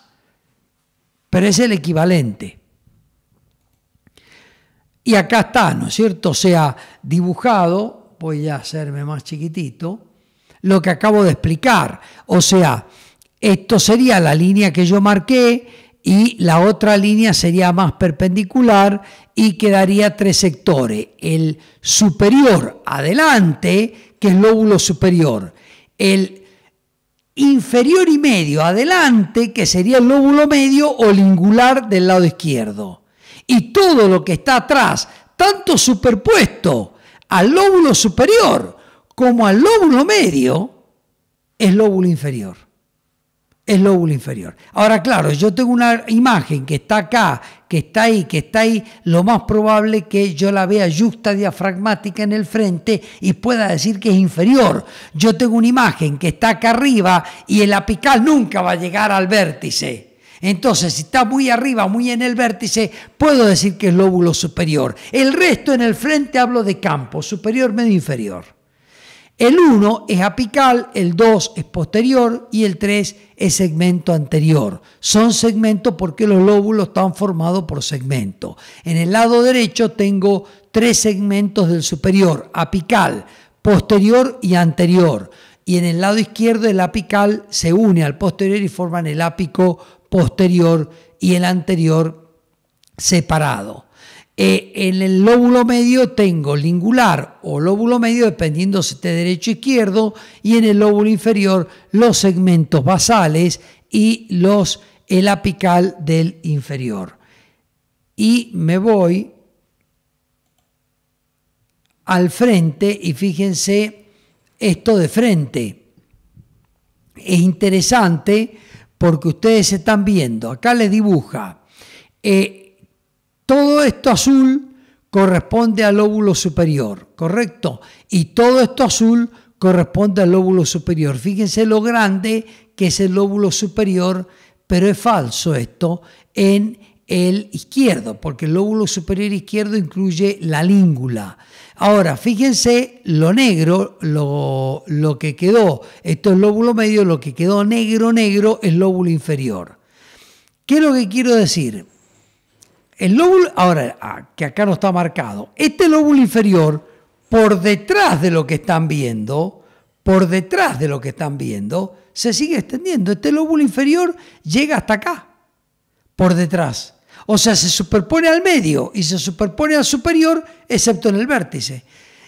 Pero es el equivalente. Y acá está, ¿no es cierto? O sea, dibujado, voy a hacerme más chiquitito, lo que acabo de explicar. O sea, esto sería la línea que yo marqué y la otra línea sería más perpendicular y quedaría tres sectores. El superior adelante, que es lóbulo superior. El inferior y medio adelante, que sería el lóbulo medio o lingular del lado izquierdo y todo lo que está atrás, tanto superpuesto al lóbulo superior como al lóbulo medio, es lóbulo inferior. Es lóbulo inferior. Ahora, claro, yo tengo una imagen que está acá, que está ahí, que está ahí, lo más probable que yo la vea justa diafragmática en el frente y pueda decir que es inferior. Yo tengo una imagen que está acá arriba y el apical nunca va a llegar al vértice. Entonces, si está muy arriba, muy en el vértice, puedo decir que es lóbulo superior. El resto en el frente hablo de campo, superior, medio, inferior. El 1 es apical, el 2 es posterior y el 3 es segmento anterior. Son segmentos porque los lóbulos están formados por segmentos. En el lado derecho tengo tres segmentos del superior, apical, posterior y anterior. Y en el lado izquierdo el apical se une al posterior y forman el ápico posterior y el anterior separado. Eh, en el lóbulo medio tengo lingular o lóbulo medio, dependiendo si esté derecho o izquierdo, y en el lóbulo inferior los segmentos basales y los, el apical del inferior. Y me voy al frente y fíjense esto de frente. Es interesante porque ustedes están viendo, acá les dibuja, eh, todo esto azul corresponde al óvulo superior, ¿correcto? Y todo esto azul corresponde al lóbulo superior. Fíjense lo grande que es el lóbulo superior, pero es falso esto, en el izquierdo, porque el lóbulo superior izquierdo incluye la língula. Ahora, fíjense lo negro, lo, lo que quedó, esto es lóbulo medio, lo que quedó negro, negro es lóbulo inferior. ¿Qué es lo que quiero decir? El lóbulo, ahora, ah, que acá no está marcado, este lóbulo inferior, por detrás de lo que están viendo, por detrás de lo que están viendo, se sigue extendiendo. Este lóbulo inferior llega hasta acá, por detrás. O sea, se superpone al medio y se superpone al superior, excepto en el vértice.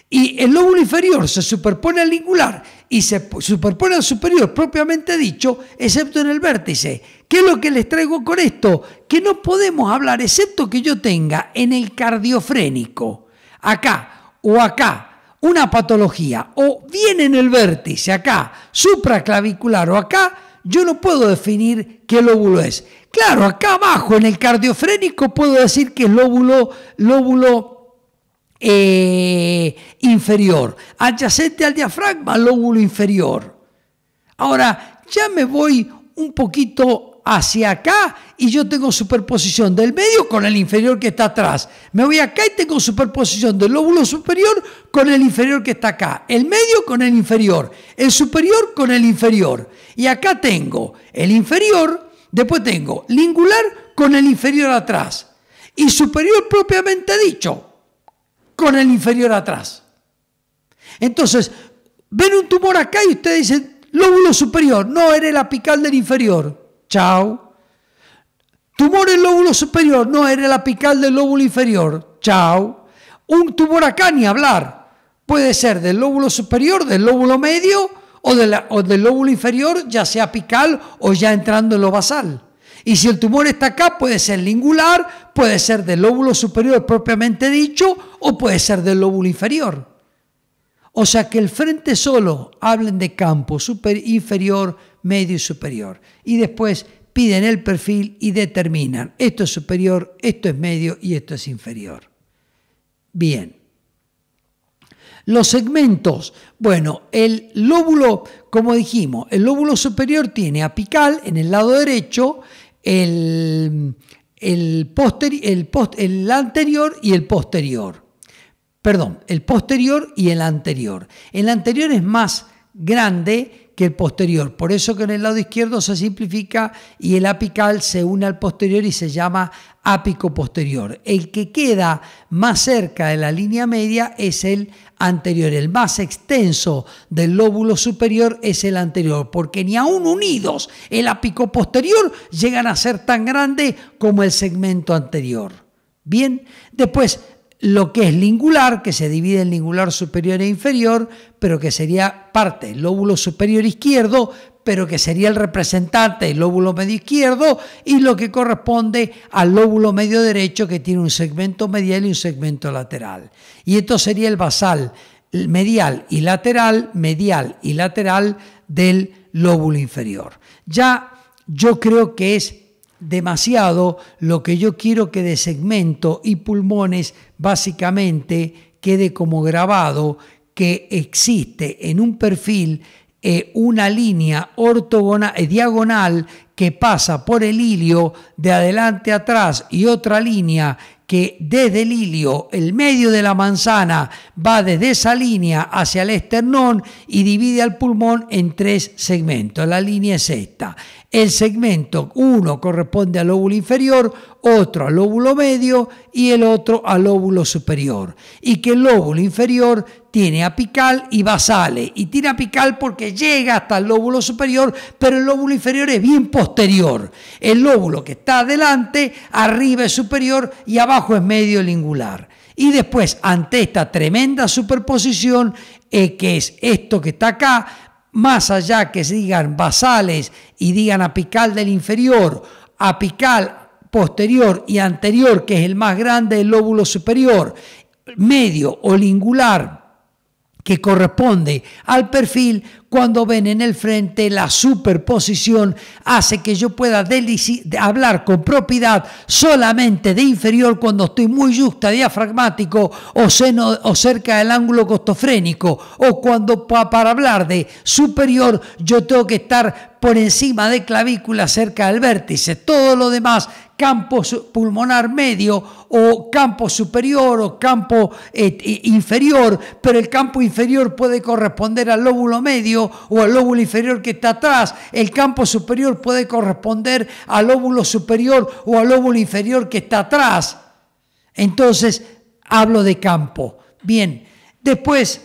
Y el lóbulo inferior se superpone al lingular y se superpone al superior, propiamente dicho, excepto en el vértice. ¿Qué es lo que les traigo con esto? Que no podemos hablar, excepto que yo tenga en el cardiofrénico, acá o acá, una patología, o bien en el vértice, acá, supraclavicular o acá, yo no puedo definir qué lóbulo es. Claro, acá abajo en el cardiofrénico puedo decir que es lóbulo, lóbulo eh, inferior, adyacente al diafragma, lóbulo inferior. Ahora, ya me voy un poquito hacia acá y yo tengo superposición del medio con el inferior que está atrás. Me voy acá y tengo superposición del lóbulo superior con el inferior que está acá. El medio con el inferior. El superior con el inferior. Y acá tengo el inferior Después tengo lingular con el inferior atrás y superior propiamente dicho con el inferior atrás. Entonces, ven un tumor acá y ustedes dicen, lóbulo superior, no era el apical del inferior. Chao. Tumor en lóbulo superior, no era el apical del lóbulo inferior. Chao. Un tumor acá ni hablar. Puede ser del lóbulo superior, del lóbulo medio o, del lóbulo inferior, ya sea apical o ya entrando en lo basal. Y si el tumor está acá, puede ser lingular, puede ser del lóbulo superior propiamente dicho o puede ser del lóbulo inferior. O sea que el frente solo hablen de campo superior, inferior, medio y superior. Y después piden el perfil y determinan esto es superior, esto es medio y esto es inferior. Bien. Los segmentos, bueno, el lóbulo, como dijimos, el lóbulo superior tiene apical en el lado derecho, el, el, el, el anterior y el posterior. Perdón, el posterior y el anterior. El anterior es más grande que el posterior. Por eso que en el lado izquierdo se simplifica y el apical se une al posterior y se llama ápico posterior. El que queda más cerca de la línea media es el anterior. El más extenso del lóbulo superior es el anterior, porque ni aún unidos el ápico posterior llegan a ser tan grande como el segmento anterior. Bien, después lo que es lingular, que se divide en lingular superior e inferior, pero que sería parte del lóbulo superior izquierdo, pero que sería el representante del lóbulo medio izquierdo y lo que corresponde al lóbulo medio derecho que tiene un segmento medial y un segmento lateral. Y esto sería el basal medial y lateral, medial y lateral del lóbulo inferior. Ya yo creo que es demasiado lo que yo quiero que de segmento y pulmones básicamente quede como grabado que existe en un perfil eh, una línea ortogonal, eh, diagonal que pasa por el ilio de adelante atrás y otra línea que desde el ilio el medio de la manzana, va desde esa línea hacia el esternón y divide al pulmón en tres segmentos. La línea es esta. El segmento uno corresponde al lóbulo inferior, otro al lóbulo medio y el otro al lóbulo superior. Y que el lóbulo inferior tiene apical y basales. Y tiene apical porque llega hasta el lóbulo superior, pero el lóbulo inferior es bien posterior. El lóbulo que está adelante, arriba es superior y abajo es medio lingular. Y después, ante esta tremenda superposición, eh, que es esto que está acá, más allá que se digan basales y digan apical del inferior, apical posterior y anterior, que es el más grande del lóbulo superior, medio o lingular que corresponde al perfil, cuando ven en el frente la superposición, hace que yo pueda hablar con propiedad solamente de inferior cuando estoy muy justa, diafragmático o, o cerca del ángulo costofrénico, o cuando para hablar de superior yo tengo que estar por encima de clavícula cerca del vértice. Todo lo demás campo pulmonar medio o campo superior o campo eh, inferior, pero el campo inferior puede corresponder al lóbulo medio o al lóbulo inferior que está atrás, el campo superior puede corresponder al lóbulo superior o al lóbulo inferior que está atrás. Entonces, hablo de campo. Bien, después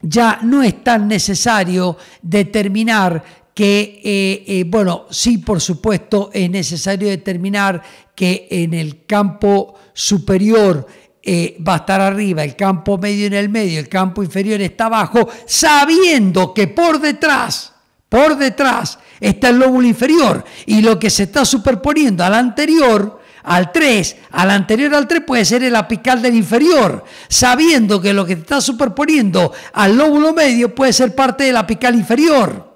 ya no es tan necesario determinar que, eh, eh, bueno, sí, por supuesto, es necesario determinar que en el campo superior eh, va a estar arriba, el campo medio en el medio, el campo inferior está abajo, sabiendo que por detrás, por detrás está el lóbulo inferior y lo que se está superponiendo al anterior, al 3, al anterior al 3 puede ser el apical del inferior, sabiendo que lo que se está superponiendo al lóbulo medio puede ser parte del apical inferior.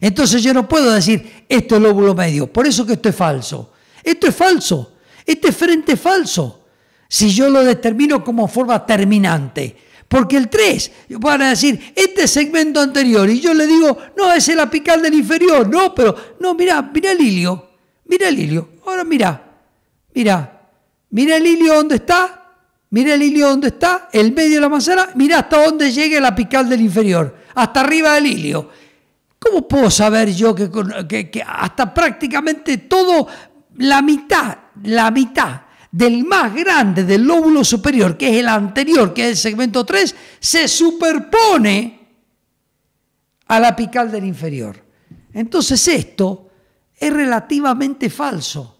Entonces yo no puedo decir, esto es lóbulo medio, por eso que esto es falso. Esto es falso, este frente es falso. Si yo lo determino como forma terminante, porque el 3 van a decir, este segmento anterior, y yo le digo, no, es el apical del inferior, no, pero, no, mira, mira el ilio, mira el ilio. ahora mira, mira, mira el ilio dónde está, mira el ilio dónde está, el medio de la manzana, Mira hasta dónde llega el apical del inferior, hasta arriba del ilio. ¿Cómo puedo saber yo que, hasta prácticamente todo, la mitad, la mitad del más grande del lóbulo superior, que es el anterior, que es el segmento 3, se superpone al apical del inferior. Entonces esto es relativamente falso.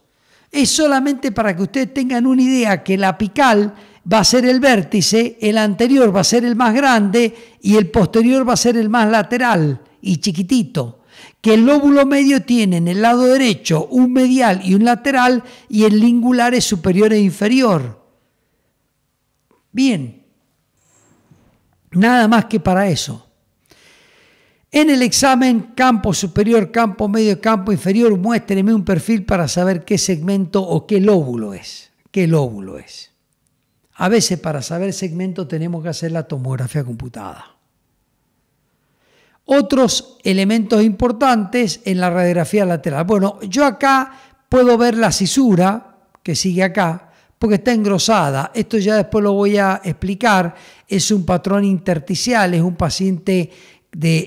Es solamente para que ustedes tengan una idea que el apical va a ser el vértice, el anterior va a ser el más grande y el posterior va a ser el más lateral y chiquitito, que el lóbulo medio tiene en el lado derecho un medial y un lateral y el lingular es superior e inferior. Bien, nada más que para eso. En el examen campo superior, campo medio, campo inferior, muéstreme un perfil para saber qué segmento o qué lóbulo es. ¿Qué lóbulo es? A veces para saber segmento tenemos que hacer la tomografía computada. Otros elementos importantes en la radiografía lateral. Bueno, yo acá puedo ver la cisura que sigue acá, porque está engrosada. Esto ya después lo voy a explicar. Es un patrón intersticial, es un paciente de eh,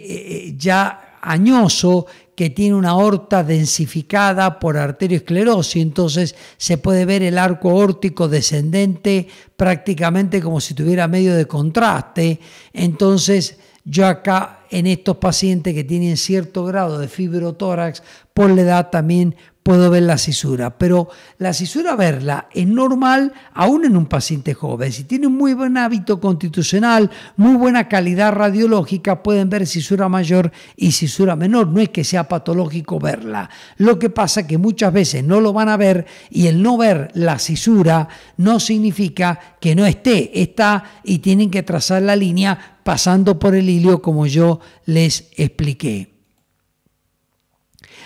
eh, ya añoso que tiene una aorta densificada por arteriosclerosis, entonces se puede ver el arco órtico descendente prácticamente como si tuviera medio de contraste, entonces yo acá en estos pacientes que tienen cierto grado de fibrotórax, por la edad también puedo ver la cisura, pero la cisura verla es normal aún en un paciente joven. Si tiene un muy buen hábito constitucional, muy buena calidad radiológica, pueden ver cisura mayor y cisura menor. No es que sea patológico verla. Lo que pasa es que muchas veces no lo van a ver y el no ver la cisura no significa que no esté, está y tienen que trazar la línea pasando por el hilo como yo les expliqué.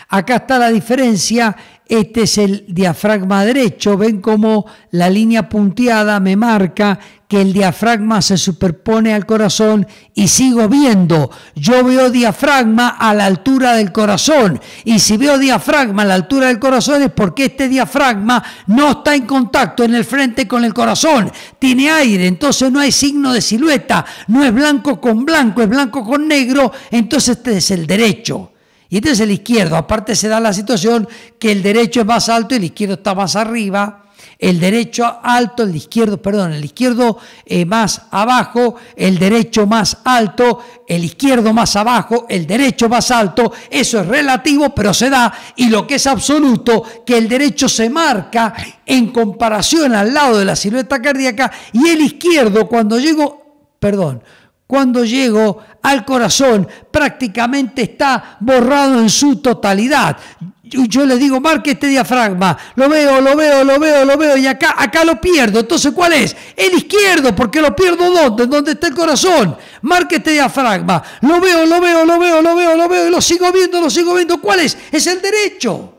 Acá está la diferencia. Este es el diafragma derecho. Ven cómo la línea punteada me marca que el diafragma se superpone al corazón y sigo viendo. Yo veo diafragma a la altura del corazón. Y si veo diafragma a la altura del corazón es porque este diafragma no está en contacto en el frente con el corazón. Tiene aire, entonces no hay signo de silueta. No es blanco con blanco, es blanco con negro. Entonces este es el derecho. Y entonces el izquierdo, aparte se da la situación que el derecho es más alto y el izquierdo está más arriba, el derecho alto, el izquierdo, perdón, el izquierdo eh, más abajo, el derecho más alto, el izquierdo más abajo, el derecho más alto, eso es relativo, pero se da, y lo que es absoluto, que el derecho se marca en comparación al lado de la silueta cardíaca, y el izquierdo cuando llego, perdón, cuando llego al corazón, prácticamente está borrado en su totalidad. Yo, le digo, marque este diafragma, lo veo, lo veo, lo veo, lo veo, y acá, acá lo pierdo. Entonces, ¿cuál es? El izquierdo, porque lo pierdo donde ¿Dónde está el corazón? Marque este diafragma, lo veo, lo veo, lo veo, lo veo, lo veo, y lo sigo viendo, lo sigo viendo. ¿Cuál es? Es el derecho.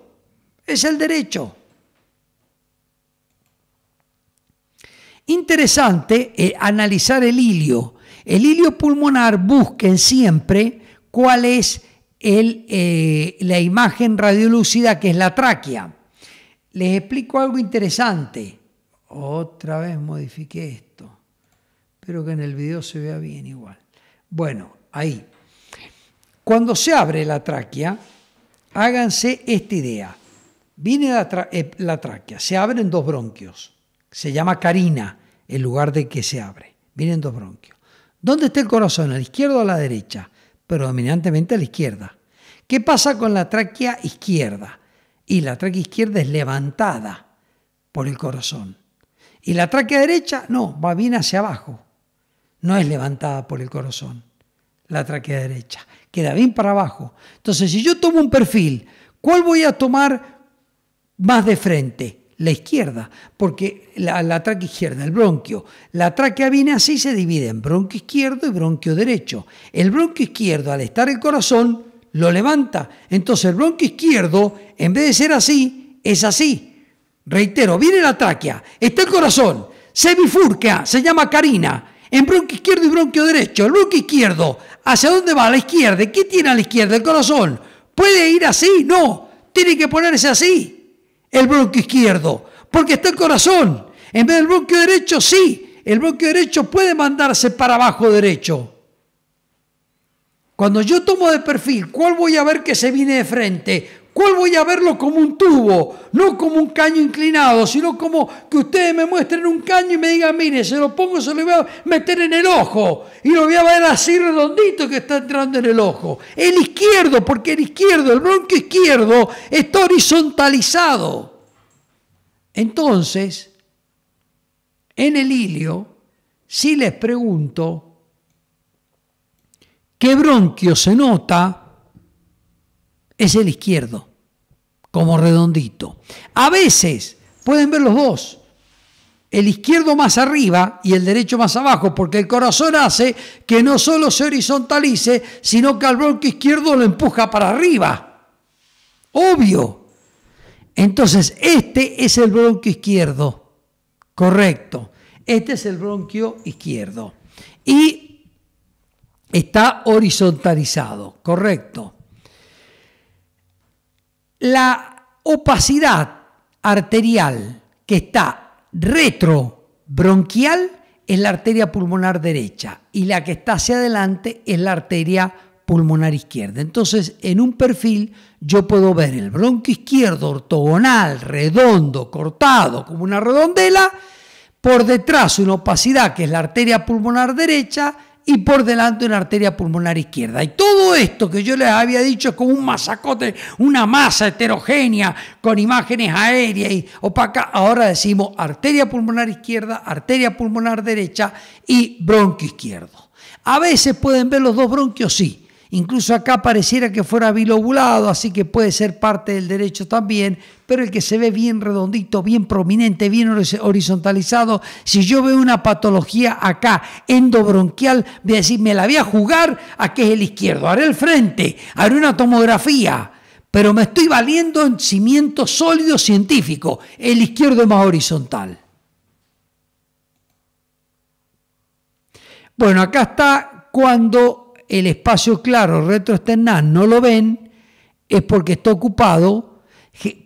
Es el derecho. Interesante eh, analizar el ilio el hilio pulmonar busquen siempre cuál es eh, la imagen radiolúcida que es la tráquea. Les explico algo interesante. Otra vez modifiqué esto. Espero que en el video se vea bien igual. Bueno, ahí. Cuando se abre la tráquea, háganse esta idea. Viene la, eh, la tráquea, se abren dos bronquios. Se llama carina el lugar de que se abre. Vienen dos bronquios. ¿Dónde está el corazón? ¿A la izquierda o a la derecha? Predominantemente a la izquierda. ¿Qué pasa con la tráquea izquierda? Y la tráquea izquierda es levantada por el corazón. Y la tráquea derecha, no, va bien hacia abajo. No es levantada por el corazón, la tráquea derecha. Queda bien para abajo. Entonces, si yo tomo un perfil, ¿cuál voy a tomar más de frente? la izquierda, porque la, tráquea izquierda, el bronquio, la tráquea viene así se divide en bronquio izquierdo y bronquio derecho. El bronquio izquierdo, al estar el corazón, lo levanta. Entonces el bronquio izquierdo, en vez de ser así, es así. Reitero, viene la tráquea, está el corazón, se bifurca, se llama carina, en bronquio izquierdo y bronquio derecho. El bronquio izquierdo, ¿hacia dónde va? A la izquierda. ¿Qué tiene a la izquierda? El corazón. ¿Puede ir así? No, tiene que ponerse así el bloque izquierdo, porque está el corazón. En vez del bloque derecho, sí, el bloque derecho puede mandarse para abajo derecho. Cuando yo tomo de perfil, ¿cuál voy a ver que se viene de frente? ¿Cuál voy a verlo como un tubo? No como un caño inclinado, sino como que ustedes me muestren un caño y me digan, mire, se lo pongo, se lo voy a meter en el ojo. Y lo voy a ver así redondito que está entrando en el ojo. El izquierdo, porque el izquierdo, el bronquio izquierdo, está horizontalizado. Entonces, en el hilio, si les pregunto, ¿qué bronquio se nota? es el izquierdo, como redondito. A veces pueden ver los dos, el izquierdo más arriba y el derecho más abajo, porque el corazón hace que no solo se horizontalice, sino que al bronquio izquierdo lo empuja para arriba. Obvio. Entonces, este es el bronquio izquierdo. Correcto. Este es el bronquio izquierdo. Y está horizontalizado. Correcto la opacidad arterial que está retrobronquial es la arteria pulmonar derecha y la que está hacia adelante es la arteria pulmonar izquierda. Entonces, en un perfil yo puedo ver el bronquio izquierdo ortogonal, redondo, cortado, como una redondela, por detrás una opacidad que es la arteria pulmonar derecha y por delante una arteria pulmonar izquierda. Y todo esto que yo les había dicho es como un masacote, una masa heterogénea con imágenes aéreas y opaca. Ahora decimos arteria pulmonar izquierda, arteria pulmonar derecha y bronquio izquierdo. A veces pueden ver los dos bronquios, sí, Incluso acá pareciera que fuera bilobulado, así que puede ser parte del derecho también, pero el que se ve bien redondito, bien prominente, bien horizontalizado, si yo veo una patología acá, endobronquial, voy a decir, me la voy a jugar a que es el izquierdo, haré el frente, haré una tomografía, pero me estoy valiendo en cimiento sólido científico, el izquierdo es más horizontal. Bueno, acá está cuando el espacio claro retroesternal no lo ven, es porque está ocupado.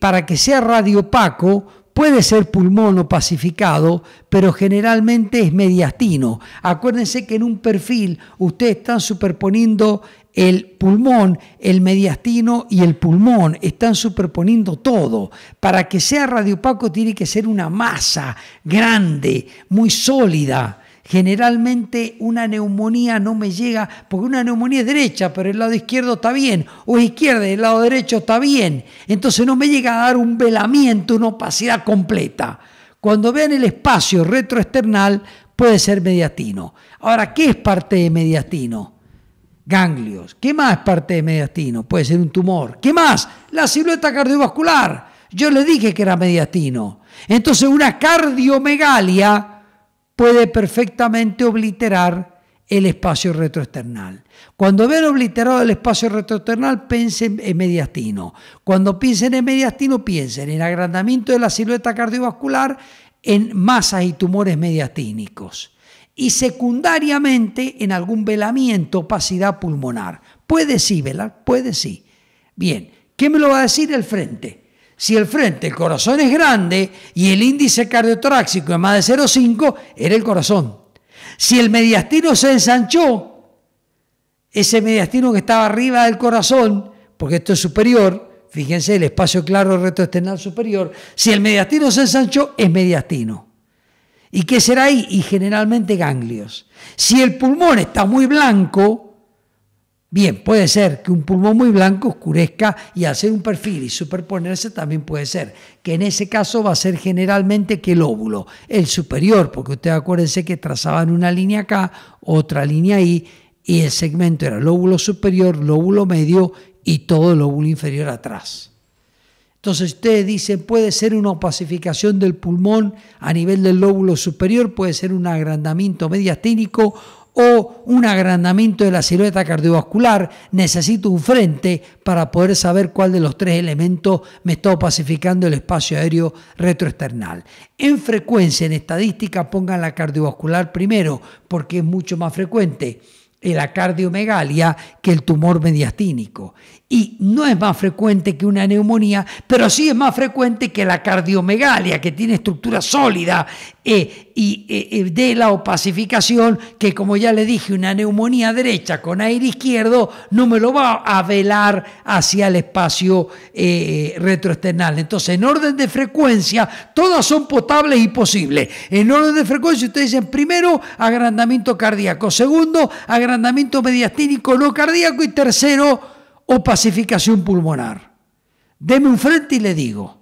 Para que sea radiopaco, puede ser pulmón o pacificado, pero generalmente es mediastino. Acuérdense que en un perfil ustedes están superponiendo el pulmón, el mediastino y el pulmón, están superponiendo todo. Para que sea radiopaco tiene que ser una masa grande, muy sólida. Generalmente una neumonía no me llega, porque una neumonía es derecha, pero el lado izquierdo está bien, o es izquierda y el lado derecho está bien. Entonces no me llega a dar un velamiento, una opacidad completa. Cuando vean el espacio retroesternal, puede ser mediastino. Ahora, ¿qué es parte de mediastino? Ganglios. ¿Qué más es parte de mediastino? Puede ser un tumor. ¿Qué más? La silueta cardiovascular. Yo le dije que era mediastino. Entonces, una cardiomegalia puede perfectamente obliterar el espacio retroesternal. Cuando vean obliterado el espacio retroesternal, piensen en mediastino. Cuando piensen en mediastino, piensen en agrandamiento de la silueta cardiovascular, en masas y tumores mediastínicos. Y secundariamente en algún velamiento, opacidad pulmonar. Puede sí velar, puede sí. Bien, ¿qué me lo va a decir el frente? Si el frente, el corazón es grande y el índice cardiotoráxico es más de 0,5, era el corazón. Si el mediastino se ensanchó, ese mediastino que estaba arriba del corazón, porque esto es superior, fíjense el espacio claro retroesternal superior, si el mediastino se ensanchó, es mediastino. ¿Y qué será ahí? Y generalmente ganglios. Si el pulmón está muy blanco, Bien, puede ser que un pulmón muy blanco oscurezca y hacer un perfil y superponerse también puede ser, que en ese caso va a ser generalmente que el óvulo, el superior, porque ustedes acuérdense que trazaban una línea acá, otra línea ahí, y el segmento era lóbulo superior, lóbulo medio y todo el lóbulo inferior atrás. Entonces ustedes dicen, puede ser una opacificación del pulmón a nivel del lóbulo superior, puede ser un agrandamiento mediastínico o un agrandamiento de la silueta cardiovascular, necesito un frente para poder saber cuál de los tres elementos me está opacificando el espacio aéreo retroesternal. En frecuencia, en estadística, pongan la cardiovascular primero, porque es mucho más frecuente la cardiomegalia que el tumor mediastínico y no es más frecuente que una neumonía, pero sí es más frecuente que la cardiomegalia, que tiene estructura sólida eh, y eh, eh, de la opacificación, que como ya le dije, una neumonía derecha con aire izquierdo no me lo va a velar hacia el espacio retroesternal. Entonces, en orden de frecuencia, todas son potables y posibles. En orden de frecuencia, ustedes dicen primero agrandamiento cardíaco, segundo agrandamiento mediastínico no cardíaco y tercero o pacificación pulmonar. Deme un frente y le digo,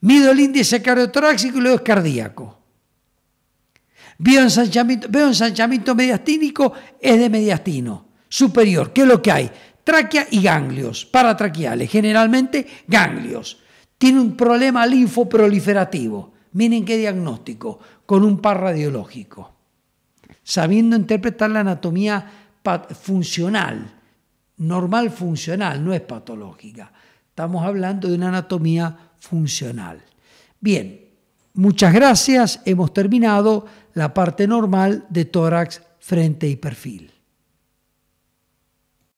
mido el índice cardiotráxico y luego es cardíaco. Veo ensanchamiento, veo ensanchamiento mediastínico, es de mediastino superior. ¿Qué es lo que hay? Tráquea y ganglios, paratraqueales, generalmente ganglios. Tiene un problema linfoproliferativo. Miren qué diagnóstico, con un par radiológico. Sabiendo interpretar la anatomía funcional normal funcional, no es patológica. Estamos hablando de una anatomía funcional. Bien, muchas gracias. Hemos terminado la parte normal de tórax, frente y perfil.